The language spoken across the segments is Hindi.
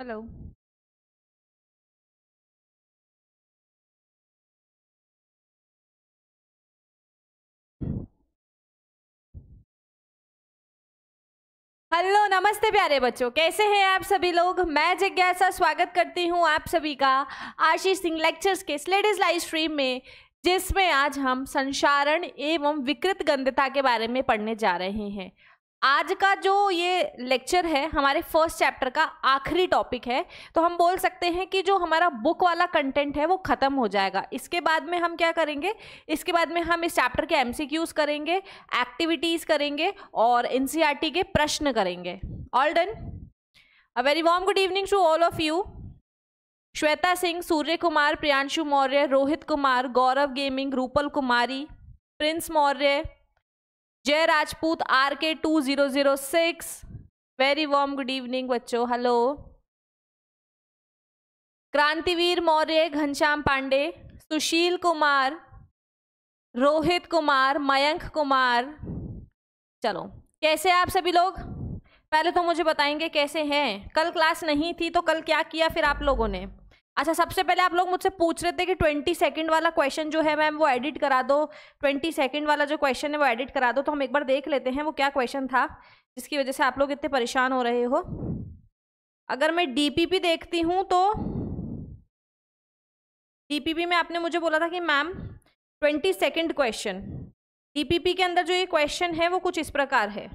हेलो हेलो नमस्ते प्यारे बच्चों कैसे हैं आप सभी लोग मैं जिज्ञासा स्वागत करती हूं आप सभी का आशीष सिंह लेक्चर्स के लेडीज लाइव स्ट्रीम में जिसमें आज हम संसारण एवं विकृत गंधता के बारे में पढ़ने जा रहे हैं आज का जो ये लेक्चर है हमारे फर्स्ट चैप्टर का आखिरी टॉपिक है तो हम बोल सकते हैं कि जो हमारा बुक वाला कंटेंट है वो ख़त्म हो जाएगा इसके बाद में हम क्या करेंगे इसके बाद में हम इस चैप्टर के एम करेंगे एक्टिविटीज़ करेंगे और एन e के प्रश्न करेंगे all done a very warm good evening to all of you Shweta Singh Surya Kumar Priyanshu Maurya Rohit Kumar Gaurav gaming Rupal Kumari Prince Maurya Jai Rajput R K two zero zero six very warm good evening बच्चों हेलो क्रांतिवीर मौर्य घनश्याम पांडे सुशील कुमार रोहित कुमार मयंक कुमार चलो कैसे आप सभी लोग पहले तो मुझे बताएंगे कैसे हैं कल क्लास नहीं थी तो कल क्या किया फिर आप लोगों ने अच्छा सबसे पहले आप लोग मुझसे पूछ रहे थे कि ट्वेंटी सेकेंड वाला क्वेश्चन जो है मैम वो एडिट करा दो ट्वेंटी सेकेंड वाला जो क्वेश्चन है वो एडिट करा दो तो हम एक बार देख लेते हैं वो क्या क्वेश्चन था जिसकी वजह से आप लोग इतने परेशान हो रहे हो अगर मैं डी देखती हूँ तो डी में आपने मुझे बोला था कि ma'am twenty second question D के अंदर जो ये क्वेश्चन है वो कुछ इस प्रकार है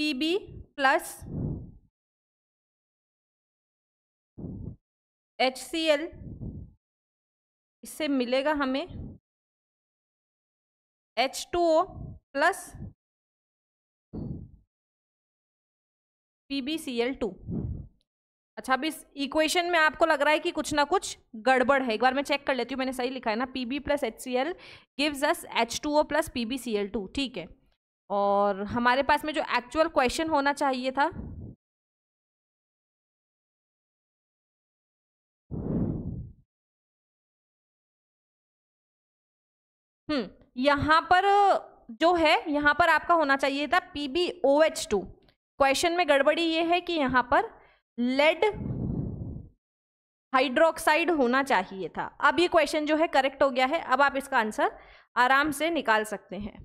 B plus H C L इससे मिलेगा हमें H two O plus P B C L two अच्छा अब इस इक्वेशन में आपको लग रहा है कि कुछ ना कुछ गड़बड़ है एक बार मैं चेक कर लेती हूँ मैंने सही लिखा है ना P B plus H C L gives us H two O plus P B C L two ठीक है और हमारे पास में जो एक्चुअल क्वेश्चन होना चाहिए था हम्म यहाँ पर जो है यहाँ पर आपका होना चाहिए था P B O H two question में गड़बड़ी ये है कि यहाँ पर लेड हाइड्रोक्साइड होना चाहिए था अब ये क्वेश्चन जो है करेक्ट हो गया है अब आप इसका आंसर आराम से निकाल सकते हैं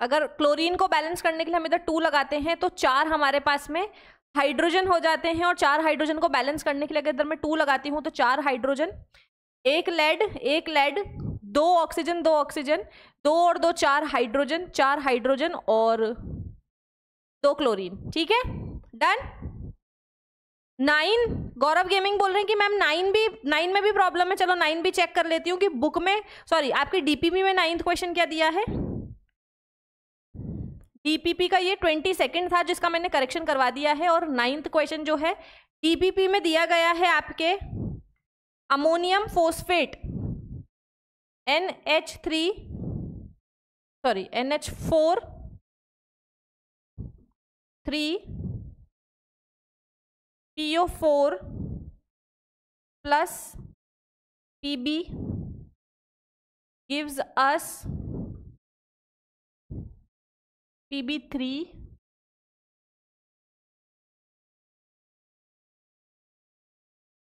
अगर क्लोरीन को बैलेंस करने के लिए हम इधर टू लगाते हैं तो चार हमारे पास में हाइड्रोजन हो जाते हैं और चार हाइड्रोजन को बैलेंस करने के लिए अगर इधर मैं टू लगाती हूँ तो चार हाइड्रोजन एक लेड एक लेड दो ऑक्सीजन दो ऑक्सीजन दो और दो चार हाइड्रोजन चार हाइड्रोजन और दो क्लोरीन ठीक है डन नाइन गौरव गेमिंग बोल रहे हैं कि मैम नाइन भी नाइन में भी प्रॉब्लम है चलो नाइन भी चेक कर लेती हूँ कि बुक में सॉरी आपके डीपीबी में नाइन्थ क्वेश्चन क्या दिया है टीपीपी e का ये ट्वेंटी सेकेंड था जिसका मैंने करेक्शन करवा दिया है और नाइन्थ क्वेश्चन जो है टीपीपी e में दिया गया है आपके ammonium phosphate N H three sorry N H four three P O four plus P B gives us P B three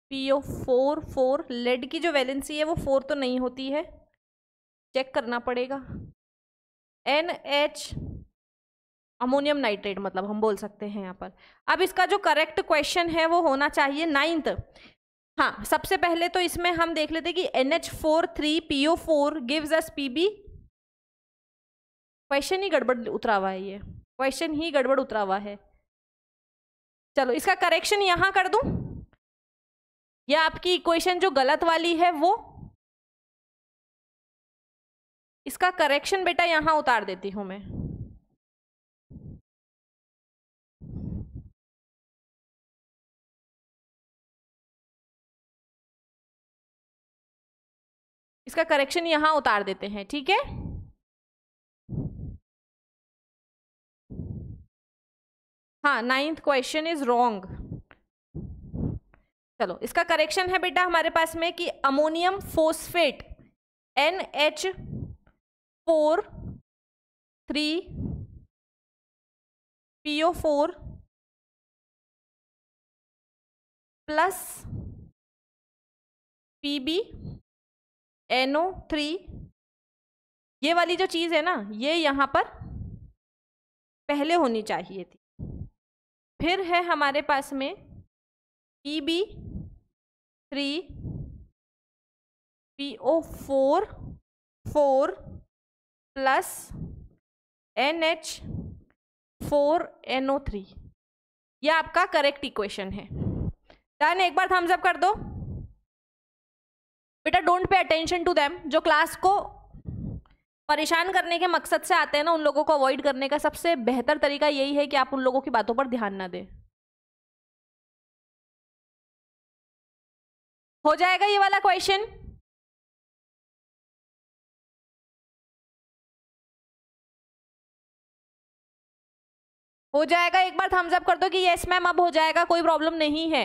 P O four four lead की जो वैलेंसी है वो फोर तो नहीं होती है चेक करना पड़ेगा एन एच अमोनियम नाइट्रेट मतलब हम बोल सकते हैं यहाँ पर अब इसका जो करेक्ट क्वेश्चन है वो होना चाहिए नाइन्थ हाँ सबसे पहले तो इसमें हम देख लेते कि N H four three P O four gives us P B question ही गड़बड़ उतरा हुआ है ये क्वेश्चन ही गड़बड़ उतरा हुआ है चलो इसका करेक्शन यहां कर दूँ या आपकी इक्वेशन जो गलत वाली है वो इसका करेक्शन बेटा यहां उतार देती हूं मैं इसका करेक्शन यहां उतार देते हैं ठीक है हाँ नाइन्थ क्वेश्चन इज रॉन्ग चलो इसका करेक्शन है बेटा हमारे पास में कि ammonium phosphate N H four three P O four plus P B N O three ये वाली जो चीज़ है ना ये यहाँ पर पहले होनी चाहिए थी फिर है हमारे पास में P B three P O four four plus N H four N O three यह आपका करेक्ट इक्वेशन है डन एक बार थम्सअप कर दो बेटा don't pay attention to them जो क्लास को परेशान करने के मकसद से आते हैं ना उन लोगों को अवॉइड करने का सबसे बेहतर तरीका यही है कि आप उन लोगों की बातों पर ध्यान ना दें हो जाएगा ये वाला क्वेश्चन हो जाएगा एक बार थम्स अप कर दो कि यस मैम अब हो जाएगा कोई प्रॉब्लम नहीं है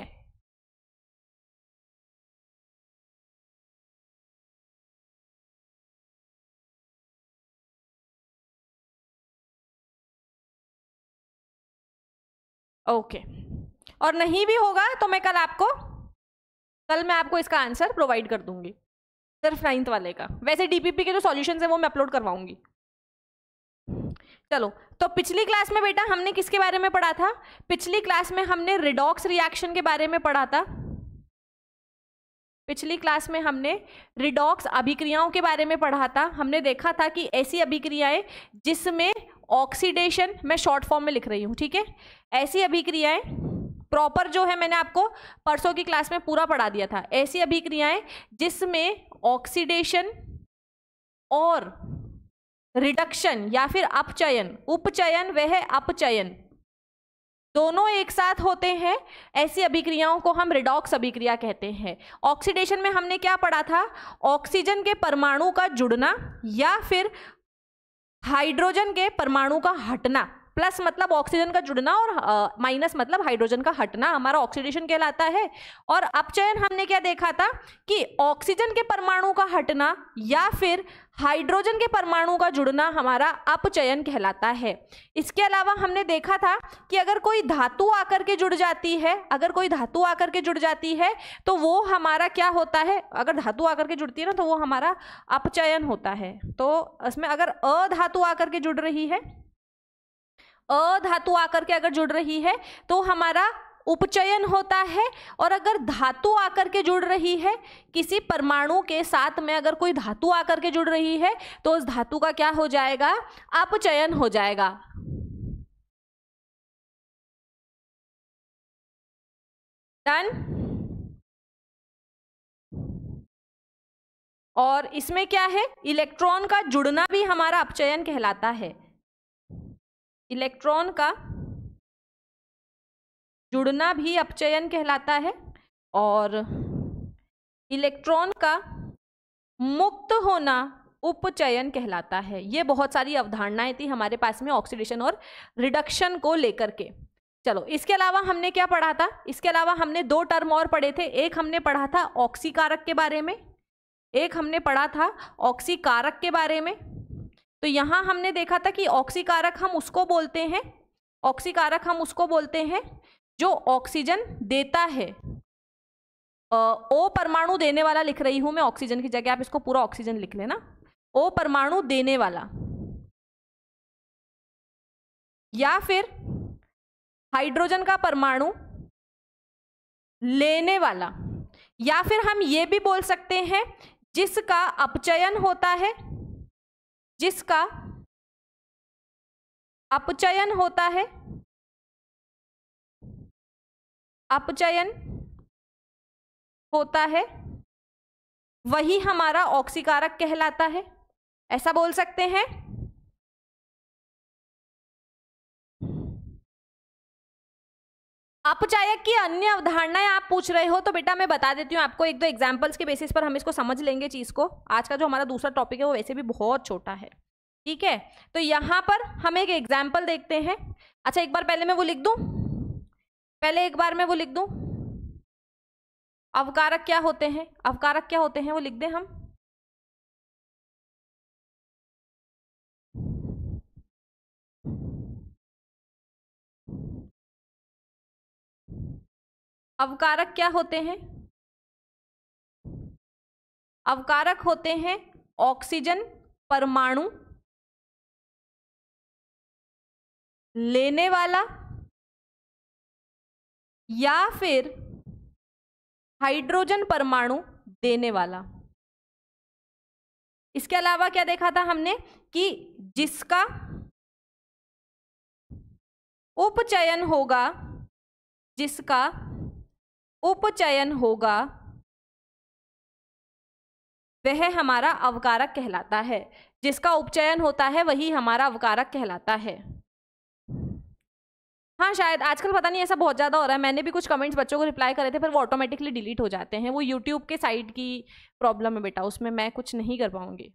ओके और नहीं भी होगा तो मैं कल आपको कल मैं आपको इसका आंसर प्रोवाइड कर दूंगी सिर्फ नाइन्थ वाले का वैसे डीपीपी के जो सॉल्यूशंस हैं वो मैं अपलोड करवाऊंगी चलो तो पिछली क्लास में बेटा हमने किसके बारे में पढ़ा था पिछली क्लास में हमने रिडॉक्स रिएक्शन के बारे में पढ़ा था पिछली क्लास में हमने रिडॉक्स अभिक्रियाओं के बारे में पढ़ा था हमने देखा था कि ऐसी अभिक्रियाएं जिसमें ऑक्सीडेशन मैं शॉर्ट फॉर्म में लिख रही हूँ ठीक है ऐसी अभिक्रियाएं प्रॉपर जो है मैंने आपको परसों की क्लास में पूरा पढ़ा दिया था ऐसी अभिक्रियाएं जिसमें ऑक्सीडेशन और रिडक्शन या फिर अपचयन उपचयन वह अपचयन दोनों एक साथ होते हैं ऐसी अभिक्रियाओं को हम रिडॉक्स अभिक्रिया कहते हैं ऑक्सीडेशन में हमने क्या पढ़ा था ऑक्सीजन के परमाणु का जुड़ना या फिर हाइड्रोजन के परमाणु का हटना प्लस मतलब ऑक्सीजन का जुड़ना और माइनस मतलब हाइड्रोजन का हटना हमारा ऑक्सीडेशन कहलाता है और अपचयन हमने क्या देखा था कि ऑक्सीजन के परमाणु का हटना या फिर हाइड्रोजन के परमाणु का जुड़ना हमारा अपचयन कहलाता है इसके अलावा हमने देखा था कि अगर कोई धातु आकर के जुड़ जाती है अगर कोई धातु आकर के जुड़ जाती है तो वो हमारा क्या होता है अगर धातु आकर के जुड़ती है ना तो वो हमारा अपचयन होता है तो इसमें अगर अधातु आकर के जुड़ रही है अधातु आकर के अगर जुड़ रही है तो हमारा उपचयन होता है और अगर धातु आकर के जुड़ रही है किसी परमाणु के साथ में अगर कोई धातु आकर के जुड़ रही है तो उस धातु का क्या हो जाएगा अपचयन हो जाएगा डन और इसमें क्या है इलेक्ट्रॉन का जुड़ना भी हमारा अपचयन कहलाता है इलेक्ट्रॉन का जुड़ना भी अपचयन कहलाता है और इलेक्ट्रॉन का मुक्त होना उपचयन कहलाता है ये बहुत सारी अवधारणाएं थी हमारे पास में ऑक्सीडेशन और रिडक्शन को लेकर के चलो इसके अलावा हमने क्या पढ़ा था इसके अलावा हमने दो टर्म और पढ़े थे एक हमने पढ़ा था ऑक्सीकारक के बारे में एक हमने पढ़ा था ऑक्सीकारक के बारे में तो यहाँ हमने देखा था कि ऑक्सीकारक हम उसको बोलते हैं ऑक्सीकारक हम उसको बोलते हैं जो ऑक्सीजन देता है ओ परमाणु देने वाला लिख रही हूं मैं ऑक्सीजन की जगह आप इसको पूरा ऑक्सीजन लिख लेना ओ परमाणु देने वाला या फिर हाइड्रोजन का परमाणु लेने वाला या फिर हम ये भी बोल सकते हैं जिसका अपचयन होता है जिसका अपचयन होता है अपचयन होता है वही हमारा ऑक्सीकारक कहलाता है ऐसा बोल सकते हैं अपचायक की अन्य अवधारणाएं आप पूछ रहे हो तो बेटा मैं बता देती हूँ आपको एक दो एग्जाम्पल्स के बेसिस पर हम इसको समझ लेंगे चीज़ को आज का जो हमारा दूसरा टॉपिक है वो वैसे भी बहुत छोटा है ठीक है तो यहां पर हम एक एग्जाम्पल देखते हैं अच्छा एक बार पहले मैं वो लिख दूँ पहले एक बार मैं वो लिख दूं अवकारक क्या होते हैं अवकारक क्या होते हैं वो लिख दें हम अवकारक क्या होते हैं अवकारक होते हैं ऑक्सीजन परमाणु लेने वाला या फिर हाइड्रोजन परमाणु देने वाला इसके अलावा क्या देखा था हमने कि जिसका उपचयन होगा जिसका उपचयन होगा वह हमारा अवकारक कहलाता है जिसका उपचयन होता है वही हमारा अवकारक कहलाता है हाँ शायद आजकल पता नहीं ऐसा बहुत ज़्यादा हो रहा है मैंने भी कुछ कमेंट्स बच्चों को रिप्लाई करे थे पर वो ऑटोमेटिकली डिलीट हो जाते हैं वो यूट्यूब के साइड की प्रॉब्लम है बेटा उसमें मैं कुछ नहीं कर पाऊँगी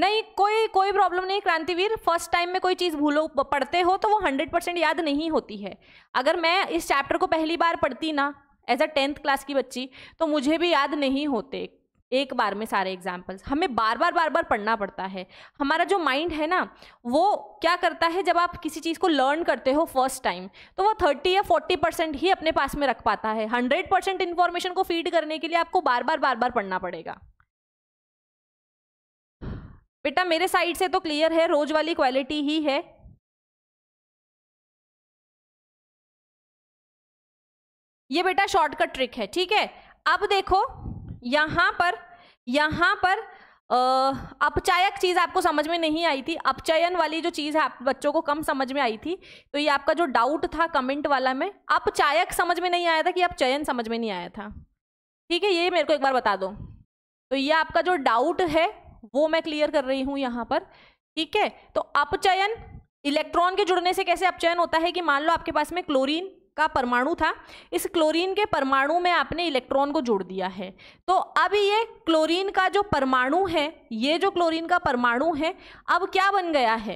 नहीं कोई कोई प्रॉब्लम नहीं क्रांतिवीर फर्स्ट टाइम में कोई चीज़ भूलो पढ़ते हो तो वो हंड्रेड परसेंट याद नहीं होती है अगर मैं इस चैप्टर को पहली बार पढ़ती ना एज अ टेंथ क्लास की बच्ची तो मुझे भी याद नहीं होते एक बार में सारे एग्जाम्पल्स हमें बार बार बार बार पढ़ना पड़ता है हमारा जो माइंड है ना वो क्या करता है जब आप किसी चीज़ को लर्न करते हो फर्स्ट टाइम तो वो थर्टी या फोर्टी परसेंट ही अपने पास में रख पाता है हंड्रेड परसेंट इन्फॉर्मेशन को फीड करने के लिए आपको बार बार बार बार पढ़ना पड़ेगा बेटा मेरे साइड से तो क्लियर है रोज वाली क्वालिटी ही है ये बेटा शॉर्टकट ट्रिक है ठीक है अब देखो यहाँ पर यहाँ पर अपचायक चीज़ आपको समझ में नहीं आई थी अपचयन वाली जो चीज़ है आप बच्चों को कम समझ में आई थी तो ये आपका जो डाउट था कमेंट वाला में अपचायक समझ में नहीं आया था कि अपचयन समझ में नहीं आया था ठीक है ये मेरे को एक बार बता दो तो ये आपका जो डाउट है वो मैं क्लियर कर रही हूँ यहाँ पर ठीक है तो अपचयन इलेक्ट्रॉन के जुड़ने से कैसे अपचयन होता है कि मान लो आपके पास में क्लोरीन का परमाणु था इस क्लोरीन के परमाणु में आपने इलेक्ट्रॉन को जोड़ दिया है तो अब ये क्लोरीन का जो परमाणु है ये जो क्लोरीन का परमाणु है अब क्या बन गया है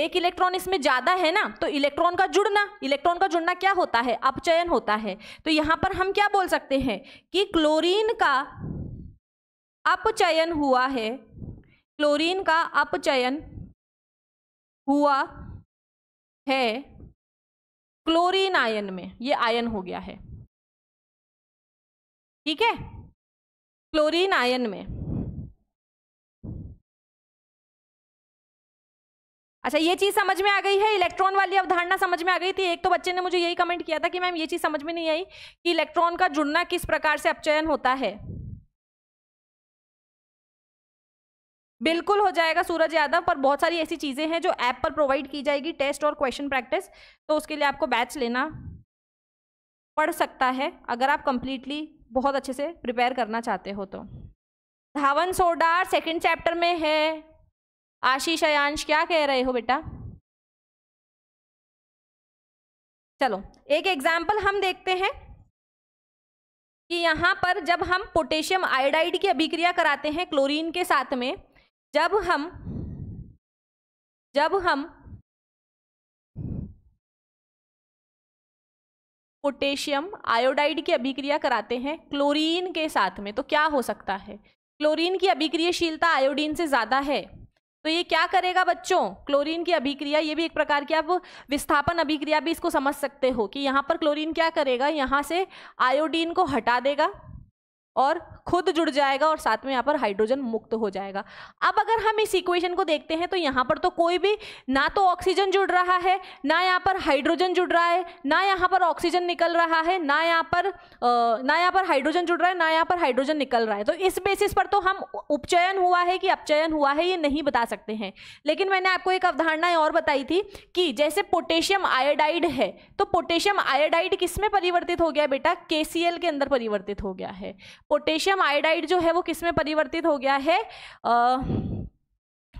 एक इलेक्ट्रॉन इसमें ज़्यादा है ना तो इलेक्ट्रॉन का जुड़ना इलेक्ट्रॉन का जुड़ना क्या होता है अपचयन होता है तो यहाँ पर हम क्या बोल सकते हैं कि क्लोरीन का अपचयन हुआ है क्लोरीन का अपचयन हुआ है क्लोरीन आयन में ये आयन हो गया है ठीक है क्लोरीन आयन में अच्छा ये चीज समझ में आ गई है इलेक्ट्रॉन वाली अवधारणा समझ में आ गई थी एक तो बच्चे ने मुझे यही कमेंट किया था कि मैम ये चीज समझ में नहीं आई कि इलेक्ट्रॉन का जुड़ना किस प्रकार से अपचयन होता है बिल्कुल हो जाएगा सूरज यादव पर बहुत सारी ऐसी चीज़ें हैं जो ऐप पर प्रोवाइड की जाएगी टेस्ट और क्वेश्चन प्रैक्टिस तो उसके लिए आपको बैच लेना पड़ सकता है अगर आप कंप्लीटली बहुत अच्छे से प्रिपेयर करना चाहते हो तो धावन सोडार सेकंड चैप्टर में है आशीष अयांश क्या कह रहे हो बेटा चलो एक एग्जाम्पल हम देखते हैं कि यहाँ पर जब हम पोटेशियम आयोडाइड की अभिक्रिया कराते हैं क्लोरीन के साथ में जब हम जब हम पोटेशियम आयोडाइड की अभिक्रिया कराते हैं क्लोरीन के साथ में तो क्या हो सकता है क्लोरीन की अभिक्रियाशीलता आयोडीन से ज़्यादा है तो ये क्या करेगा बच्चों क्लोरीन की अभिक्रिया ये भी एक प्रकार की आप विस्थापन अभिक्रिया भी इसको समझ सकते हो कि यहाँ पर क्लोरीन क्या करेगा यहाँ से आयोडीन को हटा देगा और खुद जुड़ जाएगा और साथ में यहाँ पर हाइड्रोजन मुक्त हो जाएगा अब अगर हम इस इक्वेशन को देखते हैं तो यहाँ पर तो कोई भी ना तो ऑक्सीजन जुड़ रहा है ना यहाँ पर हाइड्रोजन जुड़ रहा है ना यहाँ पर ऑक्सीजन निकल रहा है ना यहाँ पर ना यहाँ पर हाइड्रोजन जुड़ रहा है ना यहाँ पर हाइड्रोजन निकल रहा है तो इस बेसिस पर तो हम उपचयन हुआ है कि अपचयन हुआ है ये नहीं बता सकते हैं लेकिन मैंने आपको एक अवधारणा और बताई थी कि जैसे पोटेशियम आयोडाइड है तो पोटेशियम आयोडाइड किस में परिवर्तित हो गया बेटा के के अंदर परिवर्तित हो गया है पोटेशियम आयोडाइड जो है वो किस में परिवर्तित हो गया है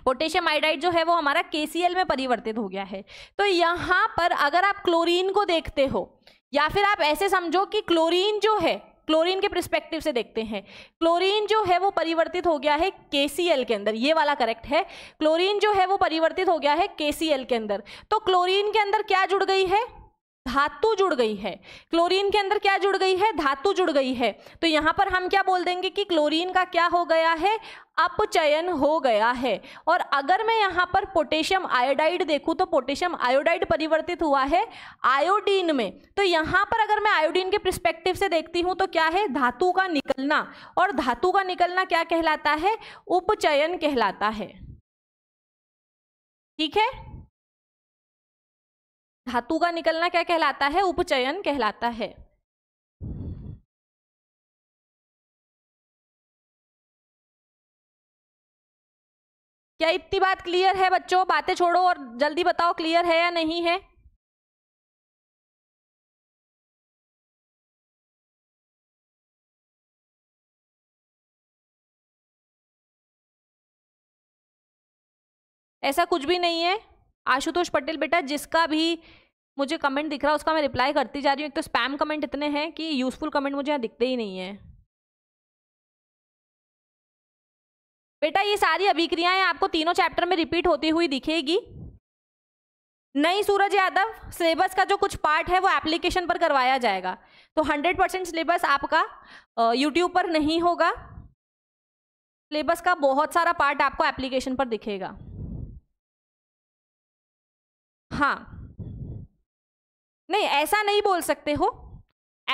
पोटेशियम आयोडाइड जो है वो हमारा के में परिवर्तित हो गया है तो यहाँ पर अगर आप क्लोरीन को देखते हो या फिर आप ऐसे समझो कि क्लोरीन जो है क्लोरीन के प्रस्पेक्टिव से देखते हैं क्लोरीन जो है वो परिवर्तित हो गया है के के अंदर ये वाला करेक्ट है क्लोरीन जो है वो परिवर्तित हो गया है के के अंदर तो क्लोरीन के अंदर क्या जुड़ गई है धातु जुड़ गई है क्लोरीन के अंदर क्या जुड़ गई है धातु जुड़ गई है तो यहां पर हम क्या बोल देंगे कि क्लोरीन का क्या हो गया है अपचयन हो गया है और अगर मैं यहां पर पोटेशियम आयोडाइड देखूं तो पोटेशियम आयोडाइड परिवर्तित हुआ है आयोडीन में तो यहां पर अगर मैं आयोडीन के प्रस्पेक्टिव से देखती हूं तो क्या है धातु का निकलना और धातु का निकलना क्या कहलाता है उपचयन कहलाता है ठीक है धातु का निकलना क्या कहलाता है उपचयन कहलाता है क्या इतनी बात क्लियर है बच्चों बातें छोड़ो और जल्दी बताओ क्लियर है या नहीं है ऐसा कुछ भी नहीं है आशुतोष पटेल बेटा जिसका भी मुझे कमेंट दिख रहा है उसका मैं रिप्लाई करती जा रही हूँ एक तो स्पैम कमेंट इतने हैं कि यूज़फुल कमेंट मुझे यहाँ दिखते ही नहीं है बेटा ये सारी अभिक्रियाएं आपको तीनों चैप्टर में रिपीट होती हुई दिखेगी नहीं सूरज यादव सिलेबस का जो कुछ पार्ट है वो एप्लीकेशन पर करवाया जाएगा तो 100 परसेंट सिलेबस आपका यूट्यूब पर नहीं होगा सिलेबस का बहुत सारा पार्ट आपको एप्लीकेशन पर दिखेगा हाँ नहीं ऐसा नहीं बोल सकते हो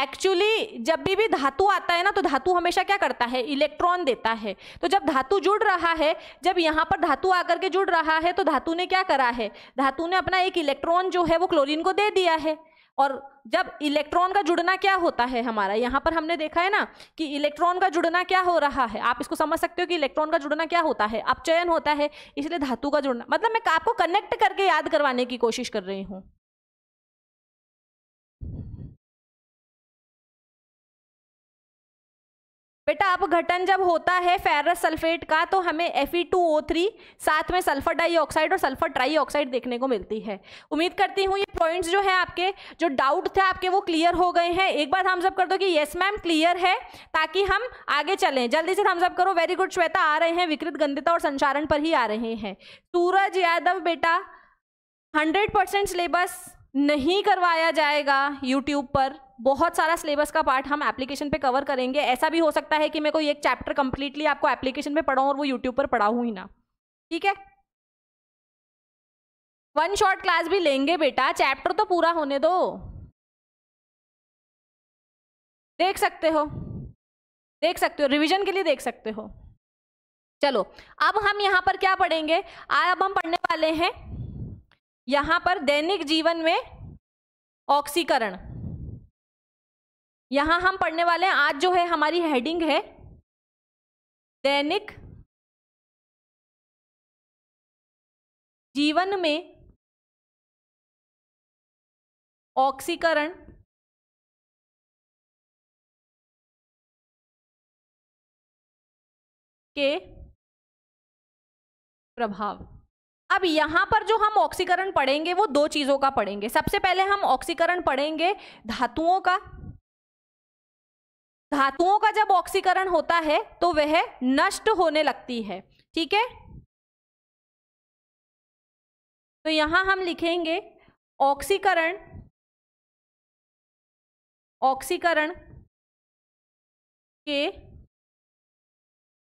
एक्चुअली जब भी भी धातु आता है ना तो धातु हमेशा क्या करता है इलेक्ट्रॉन देता है तो जब धातु जुड़ रहा है जब यहाँ पर धातु आकर के जुड़ रहा है तो धातु ने क्या करा है धातु ने अपना एक इलेक्ट्रॉन जो है वो क्लोरीन को दे दिया है और जब इलेक्ट्रॉन का जुड़ना क्या होता है हमारा यहाँ पर हमने देखा है ना कि इलेक्ट्रॉन का जुड़ना क्या हो रहा है आप इसको समझ सकते हो कि इलेक्ट्रॉन का जुड़ना क्या होता है अपचयन होता है इसलिए धातु का जुड़ना मतलब मैं आपको कनेक्ट करके याद करवाने की कोशिश कर रही हूँ बेटा अपघटन जब होता है फेरस सल्फेट का तो हमें Fe2O3 साथ में सल्फर डाइऑक्साइड और सल्फर ट्राईऑक्साइड देखने को मिलती है उम्मीद करती हूँ ये पॉइंट्स जो हैं आपके जो डाउट थे आपके वो क्लियर हो गए हैं एक बार हम कर दो कि येस मैम क्लियर है ताकि हम आगे चलें जल्दी से हम करो वेरी गुड श्वेता आ रहे हैं विकृत गंधिता और संचारण पर ही आ रहे हैं सूरज यादव बेटा हंड्रेड परसेंट सिलेबस नहीं करवाया जाएगा यूट्यूब पर बहुत सारा सिलेबस का पार्ट हम एप्लीकेशन पे कवर करेंगे ऐसा भी हो सकता है कि मैं कोई एक चैप्टर कंप्लीटली आपको एप्लीकेशन पे पढ़ाऊँ और वो यूट्यूब पर पढ़ाऊँ ही ना ठीक है वन शॉर्ट क्लास भी लेंगे बेटा चैप्टर तो पूरा होने दो देख सकते हो देख सकते हो रिवीजन के लिए देख सकते हो चलो अब हम यहाँ पर क्या पढ़ेंगे अब हम पढ़ने वाले हैं यहाँ पर दैनिक जीवन में ऑक्सीकरण यहां हम पढ़ने वाले हैं आज जो है हमारी हेडिंग है दैनिक जीवन में ऑक्सीकरण के प्रभाव अब यहां पर जो हम ऑक्सीकरण पढ़ेंगे वो दो चीज़ों का पढ़ेंगे सबसे पहले हम ऑक्सीकरण पढ़ेंगे धातुओं का धातुओं का जब ऑक्सीकरण होता है तो वह नष्ट होने लगती है ठीक है तो यहां हम लिखेंगे ऑक्सीकरण ऑक्सीकरण के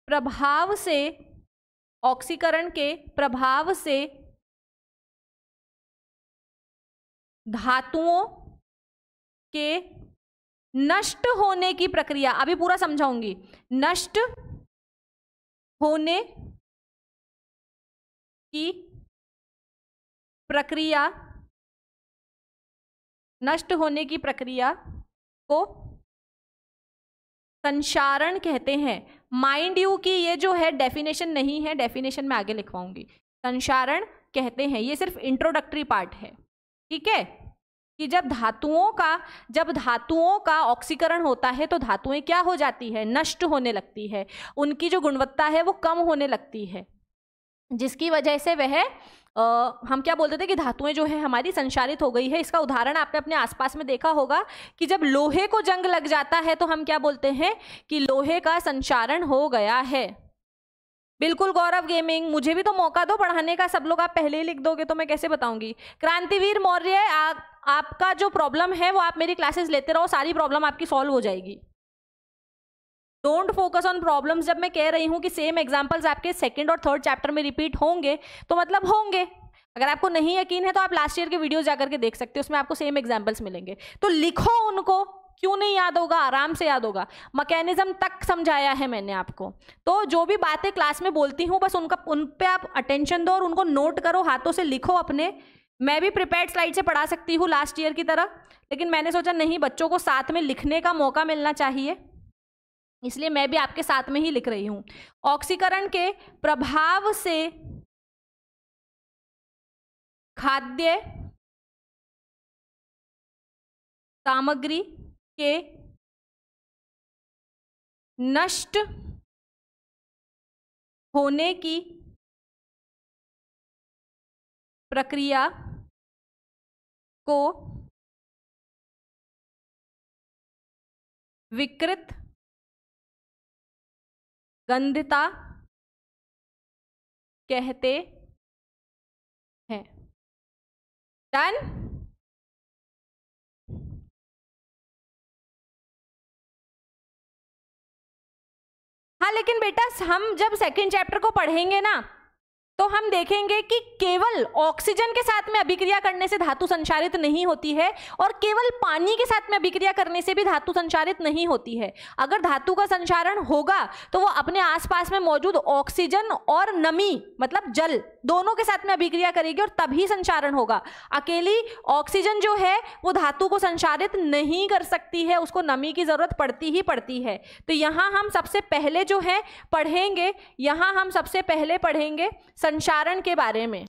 प्रभाव से ऑक्सीकरण के प्रभाव से धातुओं के नष्ट होने की प्रक्रिया अभी पूरा समझाऊंगी नष्ट होने की प्रक्रिया नष्ट होने की प्रक्रिया को संसारण कहते हैं माइंड यू की ये जो है डेफिनेशन नहीं है डेफिनेशन में आगे लिखवाऊंगी संसारण कहते हैं ये सिर्फ इंट्रोडक्टरी पार्ट है ठीक है कि जब धातुओं का जब धातुओं का ऑक्सीकरण होता है तो धातुएं क्या हो जाती है नष्ट होने लगती है उनकी जो गुणवत्ता है वो कम होने लगती है जिसकी वजह से वह आ, हम क्या बोलते थे कि धातुएं जो है हमारी संचारित हो गई है इसका उदाहरण आपने अपने आसपास में देखा होगा कि जब लोहे को जंग लग जाता है तो हम क्या बोलते हैं कि लोहे का संचारण हो गया है बिल्कुल गौरव गेमिंग मुझे भी तो मौका दो पढ़ाने का सब लोग आप पहले ही लिख दोगे तो मैं कैसे बताऊंगी क्रांतिवीर मौर्य आप आपका जो प्रॉब्लम है वो आप मेरी क्लासेस लेते रहो सारी प्रॉब्लम आपकी सॉल्व हो जाएगी डोंट फोकस ऑन प्रॉब्लम्स जब मैं कह रही हूँ कि सेम एग्जाम्पल्स आपके सेकेंड और थर्ड चैप्टर में रिपीट होंगे तो मतलब होंगे अगर आपको नहीं यकीन है तो आप लास्ट ईयर के वीडियो जाकर के देख सकते हो उसमें आपको सेम एग्जाम्पल्स मिलेंगे तो लिखो उनको क्यों नहीं याद होगा आराम से याद होगा मैकेनिज्म तक समझाया है मैंने आपको तो जो भी बातें क्लास में बोलती हूँ बस उनका उन पे आप अटेंशन दो और उनको नोट करो हाथों से लिखो अपने मैं भी प्रिपेयर स्लाइड से पढ़ा सकती हूँ लास्ट ईयर की तरह लेकिन मैंने सोचा नहीं बच्चों को साथ में लिखने का मौका मिलना चाहिए इसलिए मैं भी आपके साथ में ही लिख रही हूँ ऑक्सीकरण के प्रभाव से खाद्य सामग्री के नष्ट होने की प्रक्रिया को विकृत गंधता कहते हैं डन हाँ लेकिन बेटा हम जब सेकंड चैप्टर को पढ़ेंगे ना तो हम देखेंगे कि केवल ऑक्सीजन के साथ में अभिक्रिया करने से धातु संचारित नहीं होती है और केवल पानी के साथ में अभिक्रिया करने से भी धातु संचारित नहीं होती है अगर धातु का संचारण होगा तो वो अपने आसपास में मौजूद ऑक्सीजन और नमी मतलब जल दोनों के साथ में अभिक्रिया करेगी और तभी संचारण होगा अकेली ऑक्सीजन जो है वो धातु को संचारित नहीं कर सकती है उसको नमी की ज़रूरत पड़ती ही पड़ती है तो यहाँ हम सबसे पहले जो है पढ़ेंगे यहाँ हम सबसे पहले पढ़ेंगे संचारण के बारे में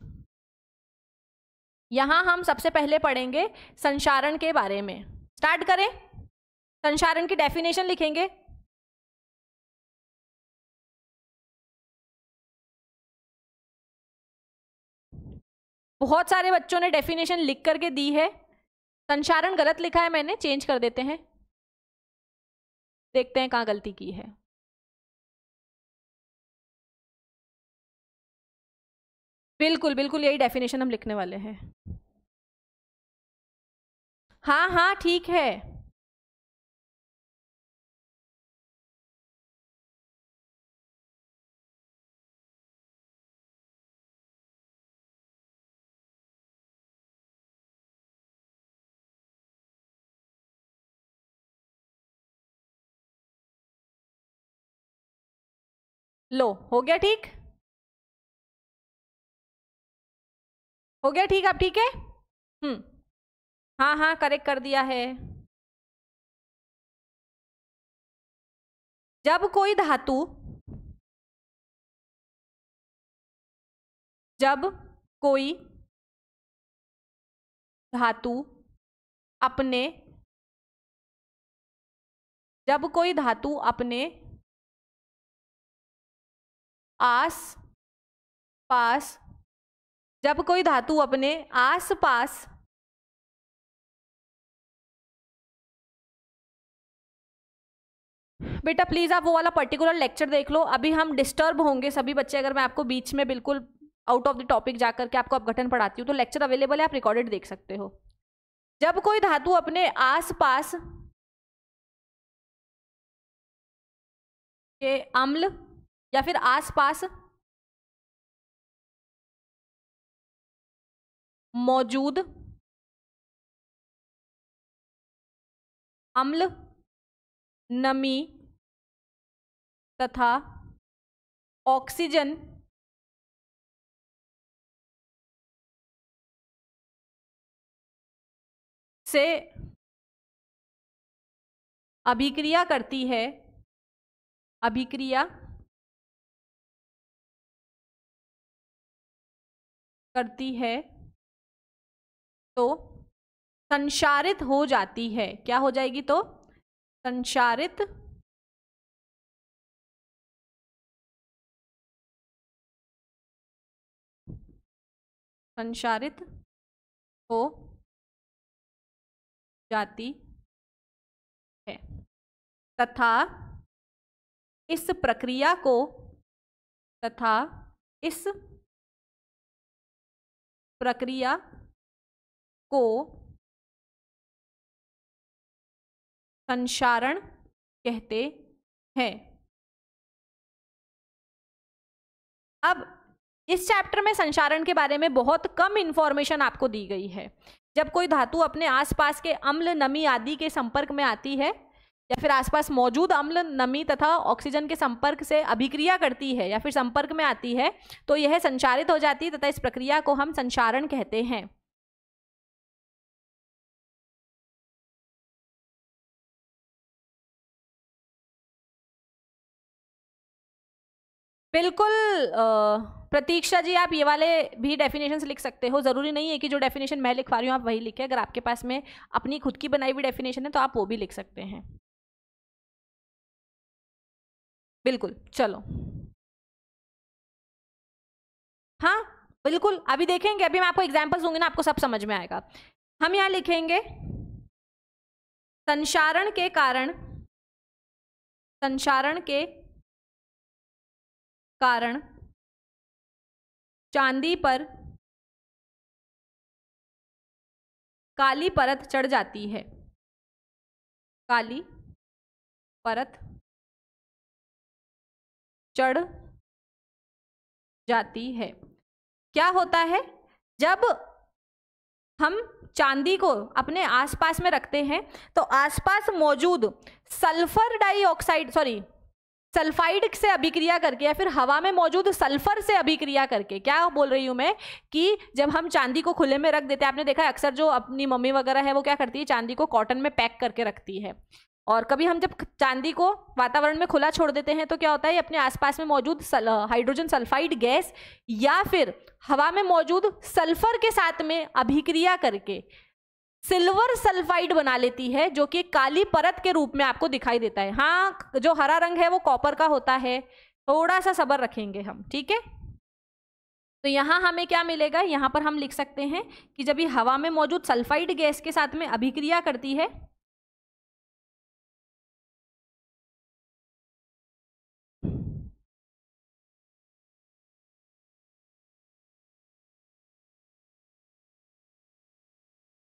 यहाँ हम सबसे पहले पढ़ेंगे संचारण के बारे में स्टार्ट करें संचारण की डेफिनेशन लिखेंगे बहुत सारे बच्चों ने डेफिनेशन लिख करके दी है संचारण गलत लिखा है मैंने चेंज कर देते हैं देखते हैं कहाँ गलती की है बिल्कुल बिल्कुल यही डेफिनेशन हम लिखने वाले हैं हाँ हाँ ठीक है लो हो गया ठीक हो गया ठीक आप ठीक है हम्म हाँ हाँ करेक्ट कर दिया है जब कोई धातु जब कोई धातु अपने जब कोई धातु अपने आस पास जब कोई धातु अपने आसपास बेटा प्लीज़ आप वो वाला पर्टिकुलर लेक्चर देख लो अभी हम डिस्टर्ब होंगे सभी बच्चे अगर मैं आपको बीच में बिल्कुल आउट ऑफ द टॉपिक जाकर के आपको अपघटन पढ़ाती हूँ तो लेक्चर अवेलेबल है आप रिकॉर्डेड देख सकते हो जब कोई धातु अपने आसपास के अम्ल या फिर आसपास मौजूद अम्ल नमी तथा ऑक्सीजन से अभिक्रिया करती है अभिक्रिया करती है तो संचारित हो जाती है क्या हो जाएगी तो संचारित संचारित हो जाती है तथा इस प्रक्रिया को तथा इस प्रक्रिया को संसारण कहते हैं अब इस चैप्टर में संसारण के बारे में बहुत कम इन्फॉर्मेशन आपको दी गई है जब कोई धातु अपने आसपास के अम्ल नमी आदि के संपर्क में आती है या फिर आसपास मौजूद अम्ल नमी तथा ऑक्सीजन के संपर्क से अभिक्रिया करती है या फिर संपर्क में आती है तो यह संचारित हो जाती है तथा इस प्रक्रिया को हम संचारण कहते हैं बिल्कुल प्रतीक्षा जी आप ये वाले भी डेफिनेशंस लिख सकते हो ज़रूरी नहीं है कि जो डेफिनेशन मैं लिखवा रही हूँ आप वही लिखें अगर आपके पास में अपनी खुद की बनाई हुई डेफिनेशन है तो आप वो भी लिख सकते हैं बिल्कुल चलो हाँ बिल्कुल अभी देखेंगे अभी मैं आपको एग्जाम्पल्स दूंगी ना आपको सब समझ में आएगा हम यहाँ लिखेंगे संशारण के कारण संसारण के कारण चांदी पर काली परत चढ़ जाती है काली परत चढ़ जाती है क्या होता है जब हम चांदी को अपने आसपास में रखते हैं तो आसपास मौजूद सल्फर डाइऑक्साइड सॉरी सल्फाइड से अभिक्रिया करके या फिर हवा में मौजूद सल्फर से अभिक्रिया करके क्या बोल रही हूँ मैं कि जब हम चांदी को खुले में रख देते हैं आपने देखा अक्सर जो अपनी मम्मी वगैरह है वो क्या करती है चांदी को कॉटन में पैक करके रखती है और कभी हम जब चांदी को वातावरण में खुला छोड़ देते हैं तो क्या होता है अपने आसपास में मौजूद सल, हाइड्रोजन सल्फाइड गैस या फिर हवा में मौजूद सल्फर के साथ में अभिक्रिया करके सिल्वर सल्फाइड बना लेती है जो कि काली परत के रूप में आपको दिखाई देता है हाँ जो हरा रंग है वो कॉपर का होता है थोड़ा सा सबर रखेंगे हम ठीक है तो यहाँ हमें क्या मिलेगा यहाँ पर हम लिख सकते हैं कि जब ये हवा में मौजूद सल्फाइड गैस के साथ में अभिक्रिया करती है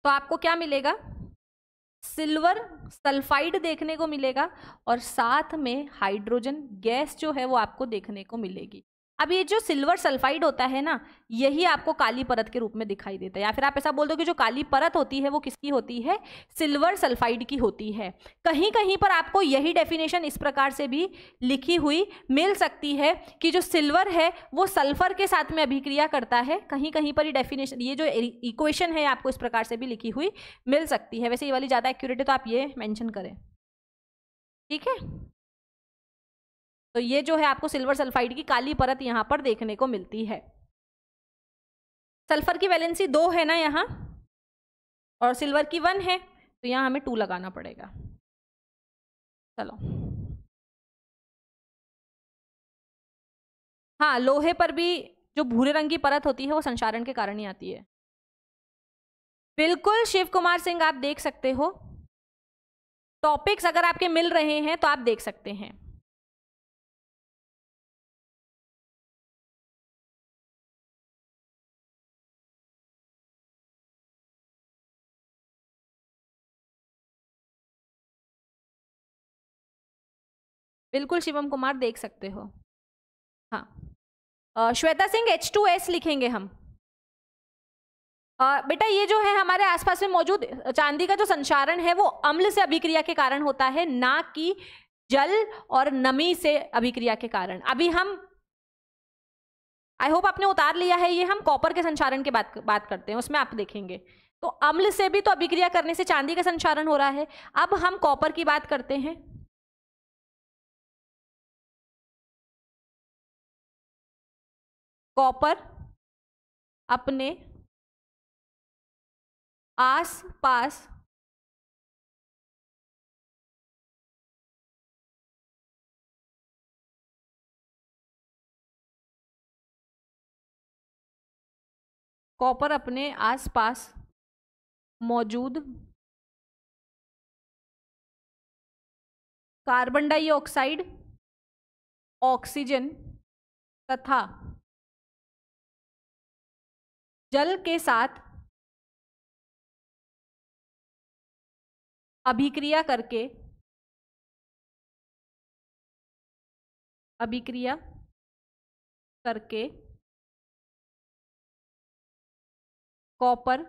तो आपको क्या मिलेगा सिल्वर सल्फाइड देखने को मिलेगा और साथ में हाइड्रोजन गैस जो है वो आपको देखने को मिलेगी अब ये जो सिल्वर सल्फाइड होता है ना यही आपको काली परत के रूप में दिखाई देता है या फिर आप ऐसा बोल दो कि जो काली परत होती है वो किसकी होती है सिल्वर सल्फाइड की होती है कहीं कहीं पर आपको यही डेफिनेशन इस प्रकार से भी लिखी हुई मिल सकती है कि जो सिल्वर है वो सल्फर के साथ में अभिक्रिया करता है कहीं कहीं पर ये डेफिनेशन ये जो इक्वेशन है आपको इस प्रकार से भी लिखी हुई मिल सकती है वैसे ये वाली ज़्यादा एक्यूरेट है तो आप ये मैंशन करें ठीक है तो ये जो है आपको सिल्वर सल्फाइड की काली परत यहाँ पर देखने को मिलती है सल्फर की वैलेंसी दो है ना यहाँ और सिल्वर की वन है तो यहाँ हमें टू लगाना पड़ेगा चलो हाँ लोहे पर भी जो भूरे रंग की परत होती है वो संचारण के कारण ही आती है बिल्कुल शिव कुमार सिंह आप देख सकते हो टॉपिक्स अगर आपके मिल रहे हैं तो आप देख सकते हैं बिल्कुल शिवम कुमार देख सकते हो हाँ Shweta Singh H two S लिखेंगे हम बेटा ये जो है हमारे आसपास में मौजूद चांदी का जो संचारण है वो अम्ल से अभिक्रिया के कारण होता है ना कि जल और नमी से अभिक्रिया के कारण अभी हम आई होप आपने उतार लिया है ये हम कॉपर के संचारण के बात बात करते हैं उसमें आप देखेंगे तो अम्ल से भी तो अभिक्रिया करने से चांदी का संचारण हो रहा है अब हम कॉपर की बात करते हैं कॉपर अपने आस पास कॉपर अपने आसपास मौजूद कार्बन डाइऑक्साइड ऑक्सीजन तथा जल के साथ अभिक्रिया करके अभिक्रिया करके कॉपर